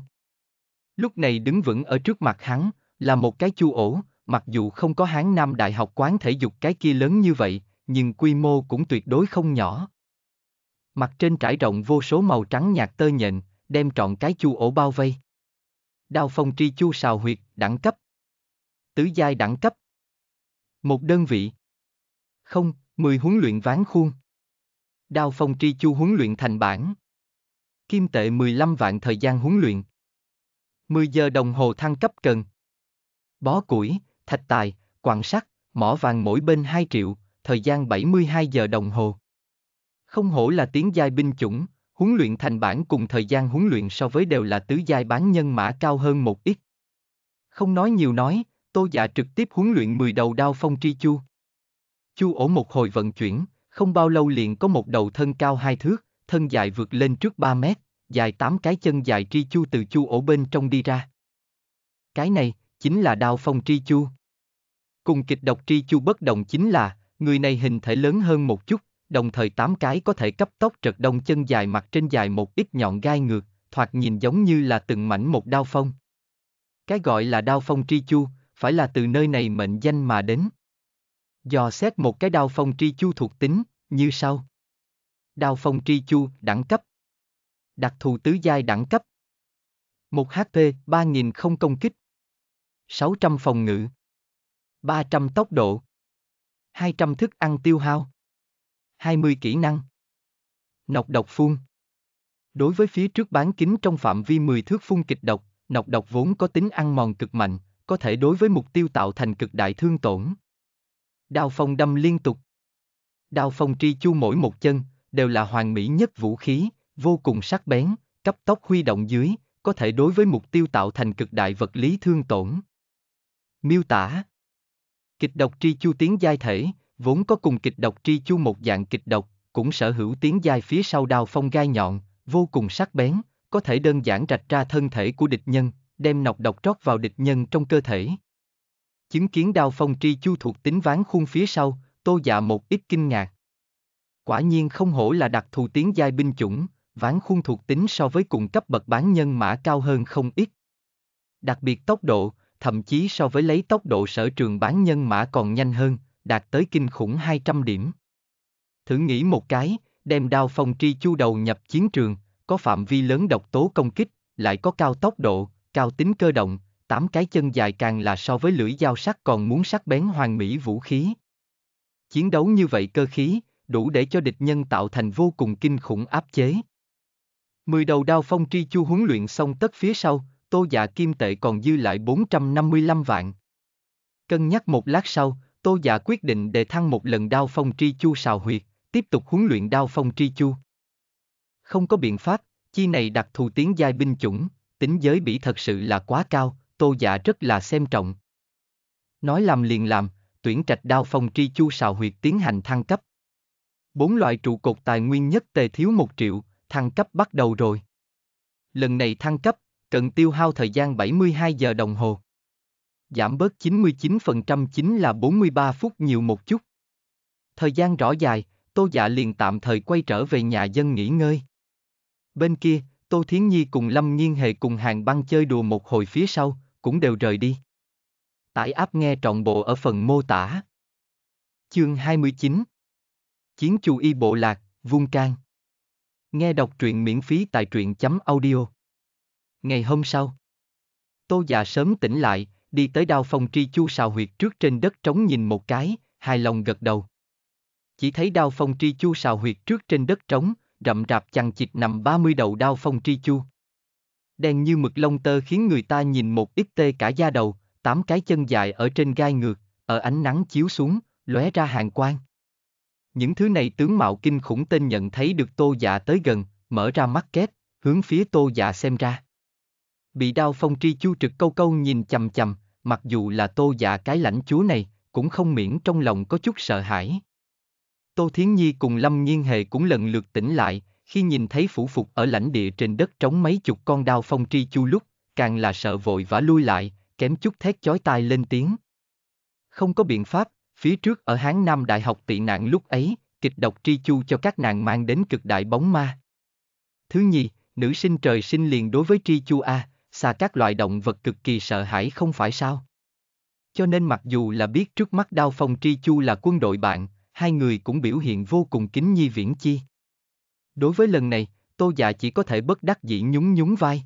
Lúc này đứng vững ở trước mặt hắn, là một cái chu ổ, mặc dù không có hán nam đại học quán thể dục cái kia lớn như vậy, nhưng quy mô cũng tuyệt đối không nhỏ. Mặt trên trải rộng vô số màu trắng nhạt tơ nhện, đem trọn cái chu ổ bao vây. Đao phong tri chu sào huyệt, đẳng cấp. Tứ giai đẳng cấp. Một đơn vị. Không, mười huấn luyện ván khuôn. Đao phong tri chu huấn luyện thành bản. Kim tệ 15 vạn thời gian huấn luyện. 10 giờ đồng hồ thăng cấp cần. Bó củi, thạch tài, quặng sắt, mỏ vàng mỗi bên 2 triệu, thời gian 72 giờ đồng hồ. Không hổ là tiếng giai binh chủng, huấn luyện thành bản cùng thời gian huấn luyện so với đều là tứ giai bán nhân mã cao hơn một ít. Không nói nhiều nói, Tô Dạ trực tiếp huấn luyện 10 đầu đao phong tri chu. Chu ổ một hồi vận chuyển, không bao lâu liền có một đầu thân cao hai thước, thân dài vượt lên trước 3 mét, dài 8 cái chân dài tri chu từ chu ổ bên trong đi ra. Cái này, chính là đao phong tri chu. Cùng kịch độc tri chu bất đồng chính là, người này hình thể lớn hơn một chút, đồng thời tám cái có thể cấp tốc trật đông chân dài mặt trên dài một ít nhọn gai ngược, thoạt nhìn giống như là từng mảnh một đao phong. Cái gọi là đao phong tri chu, phải là từ nơi này mệnh danh mà đến. Dò xét một cái đao phong tri chu thuộc tính, như sau. Đao phong tri chu, đẳng cấp. Đặc thù tứ giai đẳng cấp. 1 HP, 3000 không công kích. 600 phòng ngự. 300 tốc độ. 200 thức ăn tiêu hao. 20 kỹ năng. Nọc độc phun. Đối với phía trước bán kính trong phạm vi 10 thước phun kịch độc, nọc độc vốn có tính ăn mòn cực mạnh, có thể đối với mục tiêu tạo thành cực đại thương tổn. Đao phong đâm liên tục. Đao phong tri chu mỗi một chân, đều là hoàn mỹ nhất vũ khí, vô cùng sắc bén, cấp tốc huy động dưới, có thể đối với mục tiêu tạo thành cực đại vật lý thương tổn. Miêu tả Kịch độc tri chu tiến giai thể, vốn có cùng kịch độc tri chu một dạng kịch độc, cũng sở hữu tiếng dài phía sau đao phong gai nhọn, vô cùng sắc bén, có thể đơn giản rạch ra thân thể của địch nhân, đem nọc độc trót vào địch nhân trong cơ thể. Chứng kiến đao phong tri chu thuộc tính ván khuôn phía sau, tô dạ một ít kinh ngạc. Quả nhiên không hổ là đặc thù tiếng giai binh chủng, ván khuôn thuộc tính so với cùng cấp bậc bán nhân mã cao hơn không ít. Đặc biệt tốc độ, thậm chí so với lấy tốc độ sở trường bán nhân mã còn nhanh hơn, đạt tới kinh khủng 200 điểm. Thử nghĩ một cái, đem đao phong tri chu đầu nhập chiến trường, có phạm vi lớn độc tố công kích, lại có cao tốc độ, cao tính cơ động, tám cái chân dài càng là so với lưỡi dao sắc còn muốn sắc bén hoàng mỹ vũ khí. Chiến đấu như vậy cơ khí, đủ để cho địch nhân tạo thành vô cùng kinh khủng áp chế. Mười đầu đao phong tri chu huấn luyện xong tất phía sau, tô dạ kim tệ còn dư lại 455 vạn. Cân nhắc một lát sau, Tô giả dạ quyết định đề thăng một lần đao phong tri chu sào huyệt, tiếp tục huấn luyện đao phong tri chu. Không có biện pháp, chi này đặc thù tiến giai binh chủng, tính giới bị thật sự là quá cao, tô giả dạ rất là xem trọng. Nói làm liền làm, tuyển trạch đao phong tri chu sào huyệt tiến hành thăng cấp. Bốn loại trụ cột tài nguyên nhất tề thiếu một triệu, thăng cấp bắt đầu rồi. Lần này thăng cấp, cần tiêu hao thời gian 72 giờ đồng hồ giảm bớt 99% chính là 43 phút nhiều một chút. Thời gian rõ dài, Tô Dạ liền tạm thời quay trở về nhà dân nghỉ ngơi. Bên kia, Tô Thiến Nhi cùng Lâm Nghiên Hề cùng hàng băng chơi đùa một hồi phía sau, cũng đều rời đi. Tải áp nghe trọn bộ ở phần mô tả. Chương 29 Chiến chu y bộ lạc, vung trang. Nghe đọc truyện miễn phí tại truyện chấm audio. Ngày hôm sau, Tô già dạ sớm tỉnh lại, đi tới đao phong tri chu sào huyệt trước trên đất trống nhìn một cái, hài lòng gật đầu. Chỉ thấy đao phong tri chu sào huyệt trước trên đất trống, rậm rạp chằng chịt nằm 30 đầu đao phong tri chu. Đen như mực lông tơ khiến người ta nhìn một ít tê cả da đầu, tám cái chân dài ở trên gai ngược, ở ánh nắng chiếu xuống, lóe ra hàng quang. Những thứ này tướng mạo kinh khủng tên nhận thấy được tô dạ tới gần, mở ra mắt kép, hướng phía tô dạ xem ra. Bị đao phong tri chu trực câu câu nhìn chầm chầm, mặc dù là tô dạ cái lãnh chúa này, cũng không miễn trong lòng có chút sợ hãi. Tô Thiến Nhi cùng Lâm Nhiên Hề cũng lần lượt tỉnh lại, khi nhìn thấy phủ phục ở lãnh địa trên đất trống mấy chục con đao phong tri chu lúc, càng là sợ vội vã lui lại, kém chút thét chói tai lên tiếng. Không có biện pháp, phía trước ở Hán Nam Đại học tị nạn lúc ấy, kịch độc tri chu cho các nàng mang đến cực đại bóng ma. Thứ nhì, nữ sinh trời sinh liền đối với tri chu A, xa các loài động vật cực kỳ sợ hãi không phải sao? Cho nên mặc dù là biết trước mắt đao phong tri chu là quân đội bạn, hai người cũng biểu hiện vô cùng kính nhi viễn chi. Đối với lần này, tô dạ chỉ có thể bất đắc dĩ nhún nhún vai.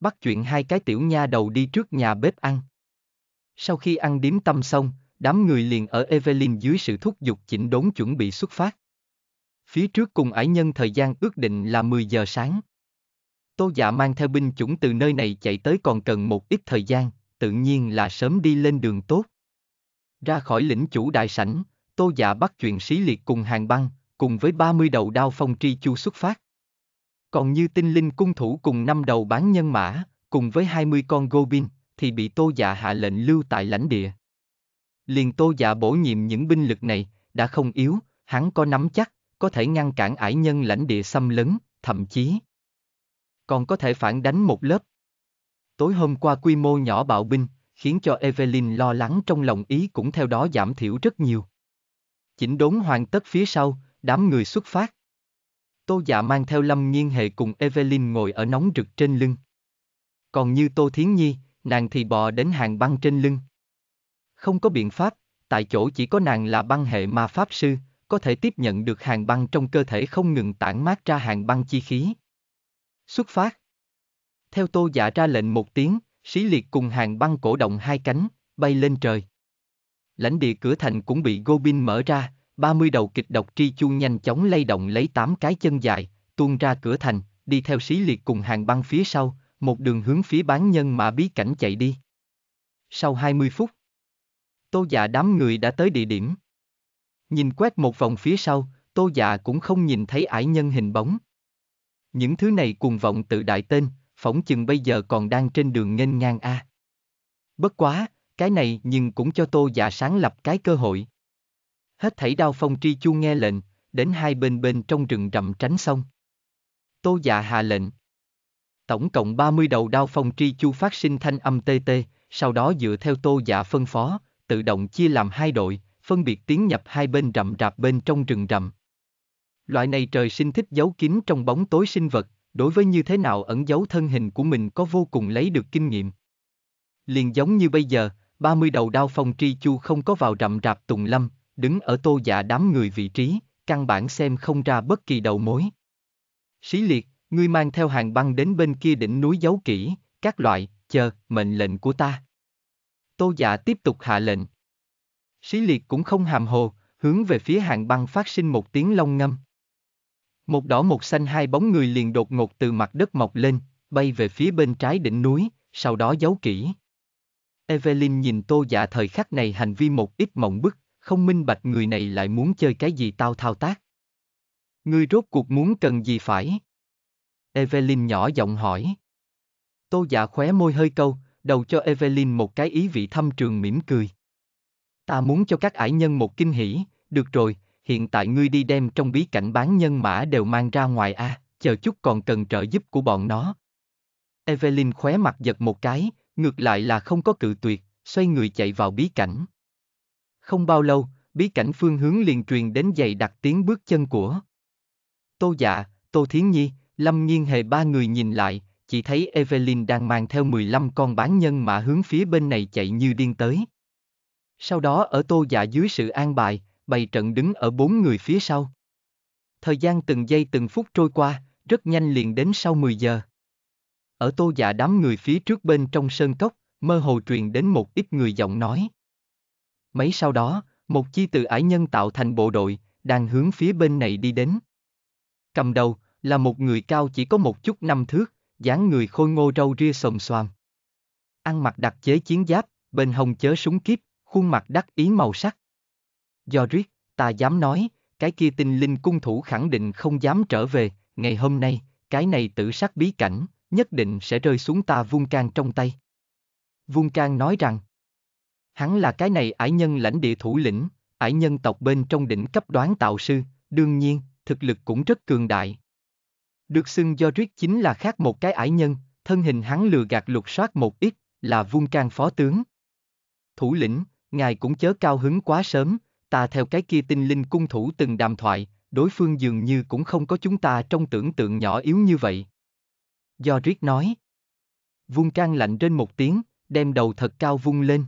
Bắt chuyện hai cái tiểu nha đầu đi trước nhà bếp ăn. Sau khi ăn điếm tâm xong, đám người liền ở Evelyn dưới sự thúc giục chỉnh đốn chuẩn bị xuất phát. Phía trước cùng ải nhân thời gian ước định là 10 giờ sáng. Tô Dạ mang theo binh chủng từ nơi này chạy tới còn cần một ít thời gian, tự nhiên là sớm đi lên đường tốt. Ra khỏi lĩnh chủ đại sảnh, Tô Dạ bắt chuyện xí liệt cùng hàng băng, cùng với 30 đầu đao phong tri chu xuất phát. Còn như tinh linh cung thủ cùng năm đầu bán nhân mã, cùng với 20 con Gobin, thì bị Tô Dạ hạ lệnh lưu tại lãnh địa. Liền Tô Dạ bổ nhiệm những binh lực này, đã không yếu, hắn có nắm chắc, có thể ngăn cản ải nhân lãnh địa xâm lấn, thậm chí còn có thể phản đánh một lớp. Tối hôm qua quy mô nhỏ bạo binh, khiến cho Evelyn lo lắng trong lòng ý cũng theo đó giảm thiểu rất nhiều. Chỉnh đốn hoàn tất phía sau, đám người xuất phát. Tô dạ mang theo Lâm Nhiên Hệ cùng Evelyn ngồi ở nóng rực trên lưng. Còn như Tô Thiến Nhi, nàng thì bò đến hàng băng trên lưng. Không có biện pháp, tại chỗ chỉ có nàng là băng hệ ma pháp sư, có thể tiếp nhận được hàng băng trong cơ thể không ngừng tản mát ra hàng băng chi khí. Xuất phát. Theo tô giả dạ ra lệnh một tiếng, xí liệt cùng hàng băng cổ động hai cánh, bay lên trời. Lãnh địa cửa thành cũng bị Gobin mở ra, 30 đầu kịch độc tri chu nhanh chóng lay động lấy 8 cái chân dài, tuôn ra cửa thành, đi theo xí liệt cùng hàng băng phía sau, một đường hướng phía bán nhân mà bí cảnh chạy đi. Sau 20 phút, tô giả dạ đám người đã tới địa điểm. Nhìn quét một vòng phía sau, tô giả dạ cũng không nhìn thấy ải nhân hình bóng. Những thứ này cuồng vọng tự đại tên, phỏng chừng bây giờ còn đang trên đường nghênh ngang a. À. Bất quá, cái này nhưng cũng cho tô giả dạ sáng lập cái cơ hội. Hết thảy đao phong tri chu nghe lệnh, đến hai bên bên trong rừng rậm tránh xong. Tô dạ hạ lệnh. Tổng cộng 30 đầu đao phong tri chu phát sinh thanh âm tê tê, sau đó dựa theo tô dạ phân phó, tự động chia làm hai đội, phân biệt tiến nhập hai bên rậm rạp bên trong rừng rậm. Loại này trời sinh thích giấu kín trong bóng tối sinh vật, đối với như thế nào ẩn giấu thân hình của mình có vô cùng lấy được kinh nghiệm. Liền giống như bây giờ, 30 đầu đao phong tri chu không có vào rậm rạp tùng lâm, đứng ở tô giả dạ đám người vị trí, căn bản xem không ra bất kỳ đầu mối. Xí liệt, ngươi mang theo hàng băng đến bên kia đỉnh núi giấu kỹ, các loại, chờ, mệnh lệnh của ta. Tô giả dạ tiếp tục hạ lệnh. Xí liệt cũng không hàm hồ, hướng về phía hàng băng phát sinh một tiếng long ngâm. Một đỏ một xanh hai bóng người liền đột ngột từ mặt đất mọc lên, bay về phía bên trái đỉnh núi, sau đó giấu kỹ. Evelyn nhìn tô dạ thời khắc này hành vi một ít mộng bức, không minh bạch người này lại muốn chơi cái gì tao thao tác. Ngươi rốt cuộc muốn cần gì phải? Evelyn nhỏ giọng hỏi. Tô giả khóe môi hơi câu, đầu cho Evelyn một cái ý vị thâm trường mỉm cười. Ta muốn cho các ải nhân một kinh hỉ, được rồi, hiện tại ngươi đi đem trong bí cảnh bán nhân mã đều mang ra ngoài a, à, chờ chút còn cần trợ giúp của bọn nó. Evelyn khóe mặt giật một cái, ngược lại là không có cự tuyệt, xoay người chạy vào bí cảnh. Không bao lâu, bí cảnh phương hướng liền truyền đến giày đặt tiếng bước chân của. Tô dạ, Tô Thiến Nhi, Lâm Nhiên Hề ba người nhìn lại, chỉ thấy Evelyn đang mang theo 15 con bán nhân mã hướng phía bên này chạy như điên tới. Sau đó ở tô dạ dưới sự an bài, bày trận đứng ở bốn người phía sau. Thời gian từng giây từng phút trôi qua, rất nhanh liền đến sau 10 giờ. Ở tô dạ đám người phía trước bên trong sơn cốc, mơ hồ truyền đến một ít người giọng nói. Mấy sau đó, một chi tự ải nhân tạo thành bộ đội, đang hướng phía bên này đi đến. Cầm đầu, là một người cao chỉ có một chút năm thước, dáng người khôi ngô râu ria sồm xoàm. Ăn mặc đặc chế chiến giáp, bên hồng chớ súng kiếp, khuôn mặt đắc ý màu sắc. Do riết, ta dám nói, cái kia tinh linh cung thủ khẳng định không dám trở về, ngày hôm nay, cái này tự sát bí cảnh, nhất định sẽ rơi xuống ta vung can trong tay. Vung can nói rằng, hắn là cái này ải nhân lãnh địa thủ lĩnh, ải nhân tộc bên trong đỉnh cấp đoán tạo sư, đương nhiên, thực lực cũng rất cường đại. Được xưng do riết chính là khác một cái ải nhân, thân hình hắn lừa gạt lục soát một ít, là vung can phó tướng. Thủ lĩnh, ngài cũng chớ cao hứng quá sớm, ta theo cái kia tinh linh cung thủ từng đàm thoại, đối phương dường như cũng không có chúng ta trong tưởng tượng nhỏ yếu như vậy. Do riết nói. Vung can lạnh trên một tiếng, đem đầu thật cao vung lên.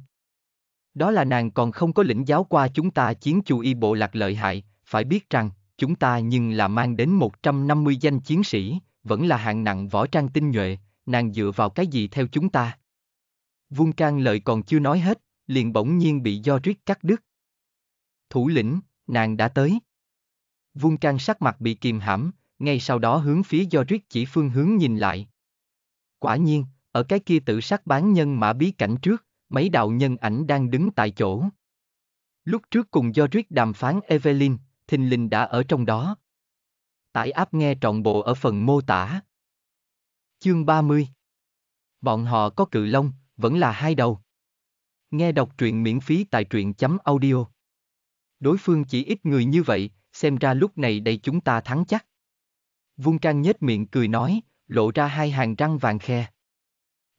Đó là nàng còn không có lĩnh giáo qua chúng ta chiến chủ y bộ lạc lợi hại, phải biết rằng, chúng ta nhưng là mang đến 150 danh chiến sĩ, vẫn là hạng nặng võ trang tinh nhuệ, nàng dựa vào cái gì theo chúng ta. Vung can lợi còn chưa nói hết, liền bỗng nhiên bị do riết cắt đứt, thủ lĩnh, nàng đã tới. Vung căng sắc mặt bị kìm hãm, ngay sau đó hướng phía do chỉ phương hướng nhìn lại. Quả nhiên, ở cái kia tự sát bán nhân mã bí cảnh trước, mấy đạo nhân ảnh đang đứng tại chỗ. Lúc trước cùng do đàm phán Evelyn, thình lình đã ở trong đó. Tải áp nghe trọn bộ ở phần mô tả. Chương 30 Bọn họ có cự long, vẫn là hai đầu. Nghe đọc truyện miễn phí tại truyện chấm audio. Đối phương chỉ ít người như vậy, xem ra lúc này đây chúng ta thắng chắc. Vung Trang nhếch miệng cười nói, lộ ra hai hàng răng vàng khe.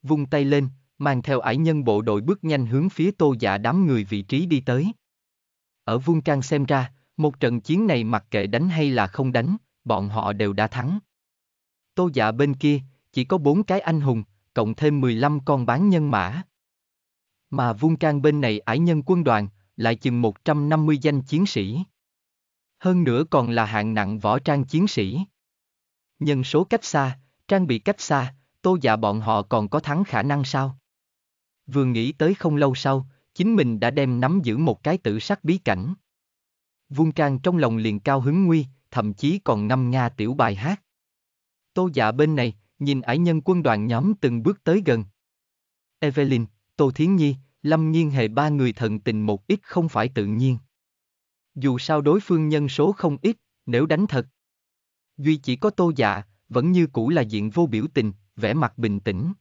Vung tay lên, mang theo ải nhân bộ đội bước nhanh hướng phía tô dạ đám người vị trí đi tới. Ở Vung Trang xem ra, một trận chiến này mặc kệ đánh hay là không đánh, bọn họ đều đã thắng. Tô dạ bên kia, chỉ có bốn cái anh hùng, cộng thêm 15 con bán nhân mã. Mà Vung Trang bên này ải nhân quân đoàn, lại chừng 150 danh chiến sĩ. Hơn nữa còn là hạng nặng võ trang chiến sĩ. Nhân số cách xa, trang bị cách xa, tô dạ bọn họ còn có thắng khả năng sao? Vừa nghĩ tới không lâu sau, chính mình đã đem nắm giữ một cái tử sắc bí cảnh. Vung trang trong lòng liền cao hứng nguy, thậm chí còn ngâm nga tiểu bài hát. Tô dạ bên này, nhìn ải nhân quân đoàn nhóm từng bước tới gần. Evelyn, Tô Thiến Nhi, Lâm Nhiên hề ba người thần tình một ít không phải tự nhiên. Dù sao đối phương nhân số không ít, nếu đánh thật. Duy chỉ có tô dạ, vẫn như cũ là diện vô biểu tình, vẻ mặt bình tĩnh.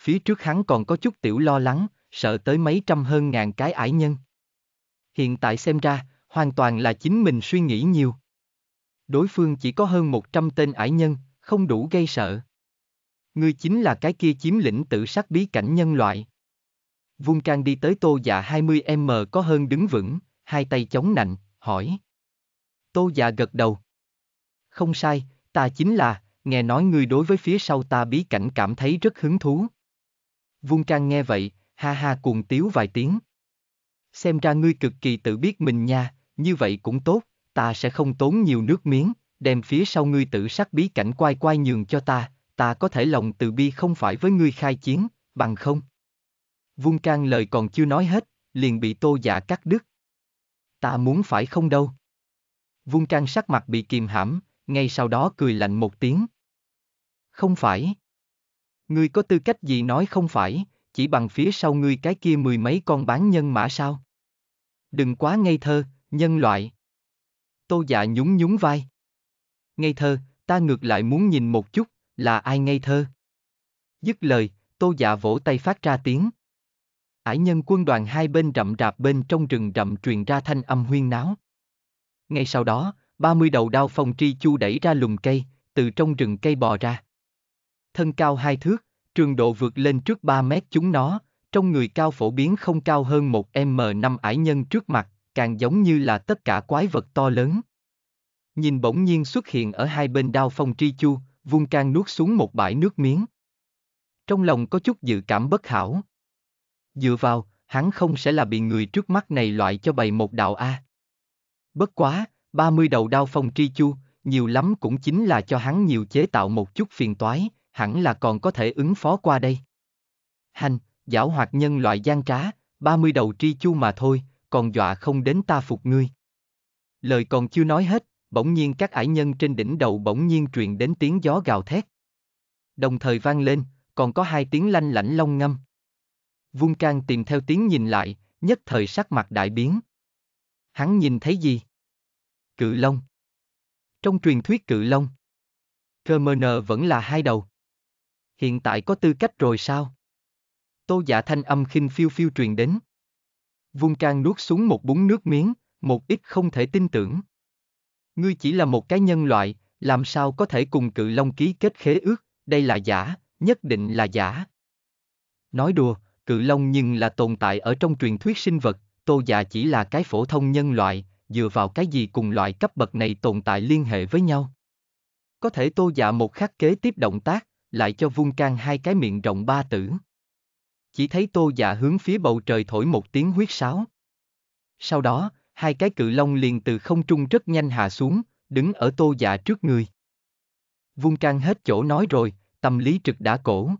Phía trước hắn còn có chút tiểu lo lắng, sợ tới mấy trăm hơn ngàn cái ải nhân. Hiện tại xem ra, hoàn toàn là chính mình suy nghĩ nhiều. Đối phương chỉ có hơn 100 tên ải nhân, không đủ gây sợ. Ngươi chính là cái kia chiếm lĩnh tự sát bí cảnh nhân loại vung can đi tới tô dạ 20m có hơn đứng vững, hai tay chống nạnh, hỏi. Tô dạ gật đầu. Không sai, ta chính là, nghe nói ngươi đối với phía sau ta bí cảnh cảm thấy rất hứng thú. Vung can nghe vậy, ha ha cuồng tiếu vài tiếng. Xem ra ngươi cực kỳ tự biết mình nha, như vậy cũng tốt, ta sẽ không tốn nhiều nước miếng, đem phía sau ngươi tự sắc bí cảnh quay quay nhường cho ta, ta có thể lòng từ bi không phải với ngươi khai chiến, bằng không. Vung Can lời còn chưa nói hết, liền bị Tô giả dạ cắt đứt. Ta muốn phải không đâu. Vung Can sắc mặt bị kìm hãm, ngay sau đó cười lạnh một tiếng. Không phải. Ngươi có tư cách gì nói không phải, chỉ bằng phía sau ngươi cái kia mười mấy con bán nhân mã sao? Đừng quá ngây thơ, nhân loại. Tô giả dạ nhún nhún vai. Ngây thơ, ta ngược lại muốn nhìn một chút, là ai ngây thơ? Dứt lời, tô giả dạ vỗ tay phát ra tiếng. Ải nhân quân đoàn hai bên rậm rạp bên trong rừng rậm truyền ra thanh âm huyên náo. Ngay sau đó, 30 đầu đao phong tri chu đẩy ra lùm cây, từ trong rừng cây bò ra. Thân cao hai thước, trường độ vượt lên trước 3 mét chúng nó, trong người cao phổ biến không cao hơn một m 5 ải nhân trước mặt, càng giống như là tất cả quái vật to lớn. Nhìn bỗng nhiên xuất hiện ở hai bên đao phong tri chu, vung can nuốt xuống một bãi nước miếng. Trong lòng có chút dự cảm bất hảo. Dựa vào, hắn không sẽ là bị người trước mắt này loại cho bày một đạo A. Bất quá, 30 đầu đao phong tri chu, nhiều lắm cũng chính là cho hắn nhiều chế tạo một chút phiền toái, hẳn là còn có thể ứng phó qua đây. Hành, giảo hoạt nhân loại gian trá, 30 đầu tri chu mà thôi, còn dọa không đến ta phục ngươi. Lời còn chưa nói hết, bỗng nhiên các ải nhân trên đỉnh đầu bỗng nhiên truyền đến tiếng gió gào thét. Đồng thời vang lên, còn có hai tiếng lanh lảnh long ngâm. Vung Can tìm theo tiếng nhìn lại, nhất thời sắc mặt đại biến. Hắn nhìn thấy gì? Cự Long. Trong truyền thuyết Cự Long, Kermerner vẫn là hai đầu. Hiện tại có tư cách rồi sao? Tô dạ thanh âm khinh phiêu phiêu truyền đến. Vung Can nuốt xuống một búng nước miếng, một ít không thể tin tưởng. Ngươi chỉ là một cái nhân loại, làm sao có thể cùng cự long ký kết khế ước, đây là giả, nhất định là giả. Nói đùa, Cự Long nhưng là tồn tại ở trong truyền thuyết sinh vật, Tô già chỉ là cái phổ thông nhân loại, dựa vào cái gì cùng loại cấp bậc này tồn tại liên hệ với nhau. Có thể Tô già một khắc kế tiếp động tác, lại cho vung can hai cái miệng rộng ba tử. Chỉ thấy Tô già hướng phía bầu trời thổi một tiếng huyết sáo. Sau đó, hai cái cự long liền từ không trung rất nhanh hạ xuống, đứng ở Tô già trước người. Vung can hết chỗ nói rồi, tâm lý trực đã cổ.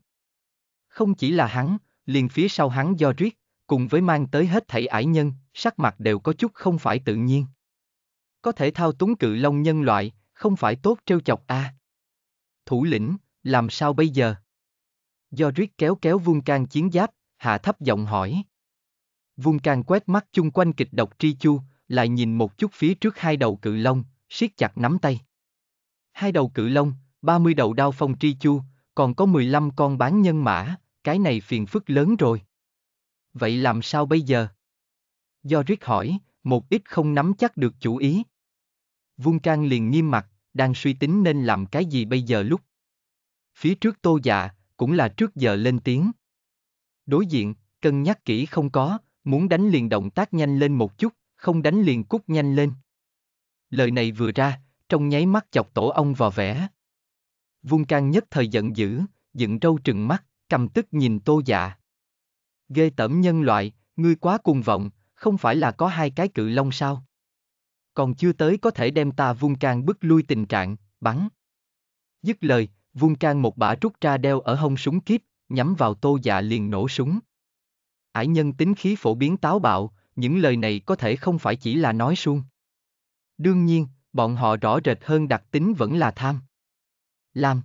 Không chỉ là hắn, liền phía sau hắn do riết, cùng với mang tới hết thảy ải nhân, sắc mặt đều có chút không phải tự nhiên. Có thể thao túng cự long nhân loại, không phải tốt trêu chọc a. À. Thủ lĩnh, làm sao bây giờ? Do riết kéo kéo vuông can chiến giáp, hạ thấp giọng hỏi. Vuông can quét mắt chung quanh kịch độc tri chu, lại nhìn một chút phía trước hai đầu cự long, siết chặt nắm tay. Hai đầu cự long, 30 đầu đao phong tri chu, còn có 15 con bán nhân mã, cái này phiền phức lớn rồi. Vậy làm sao bây giờ? Do riết hỏi, một ít không nắm chắc được chủ ý. Vung Can liền nghiêm mặt, đang suy tính nên làm cái gì bây giờ lúc. Phía trước tô dạ, cũng là trước giờ lên tiếng. Đối diện, cân nhắc kỹ không có, muốn đánh liền động tác nhanh lên một chút, không đánh liền cút nhanh lên. Lời này vừa ra, trong nháy mắt chọc tổ ông vào vẻ. Vung Can nhất thời giận dữ, dựng râu trừng mắt cầm tức nhìn tô dạ. Ghê tẩm nhân loại, ngươi quá cuồng vọng, không phải là có hai cái cự long sao? Còn chưa tới có thể đem ta vung can bức lui tình trạng, bắn. Dứt lời, vung can một bả rút ra đeo ở hông súng kíp, nhắm vào tô dạ liền nổ súng. Ải nhân tính khí phổ biến táo bạo, những lời này có thể không phải chỉ là nói suông. Đương nhiên, bọn họ rõ rệt hơn đặc tính vẫn là tham. Lam.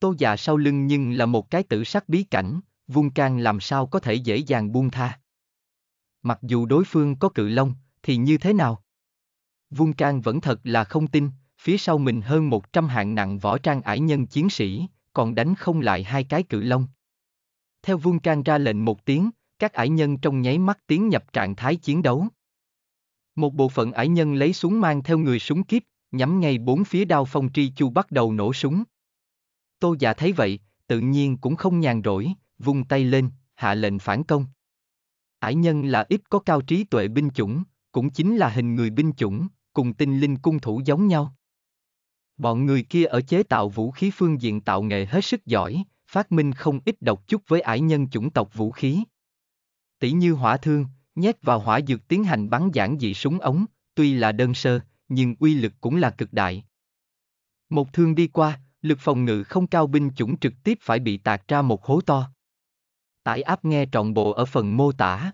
Tô già sau lưng nhưng là một cái tử sắc bí cảnh, vung can làm sao có thể dễ dàng buông tha. Mặc dù đối phương có cự long, thì như thế nào? Vung can vẫn thật là không tin, phía sau mình hơn 100 hạng nặng võ trang ải nhân chiến sĩ, còn đánh không lại hai cái cự long. Theo vung can ra lệnh một tiếng, các ải nhân trong nháy mắt tiến nhập trạng thái chiến đấu. Một bộ phận ải nhân lấy súng mang theo người súng kiếp, nhắm ngay bốn phía đao phong tri chu bắt đầu nổ súng. Tô giả thấy vậy, tự nhiên cũng không nhàn rỗi, vung tay lên, hạ lệnh phản công. Ải nhân là ít có cao trí tuệ binh chủng, cũng chính là hình người binh chủng, cùng tinh linh cung thủ giống nhau. Bọn người kia ở chế tạo vũ khí phương diện tạo nghệ hết sức giỏi, phát minh không ít độc chút với ải nhân chủng tộc vũ khí. Tỷ như hỏa thương, nhét vào hỏa dược tiến hành bắn giản dị súng ống, tuy là đơn sơ, nhưng uy lực cũng là cực đại. Một thương đi qua, lực phòng ngự không cao binh chủng trực tiếp phải bị tạc ra một hố to. Tải áp nghe trọn bộ ở phần mô tả.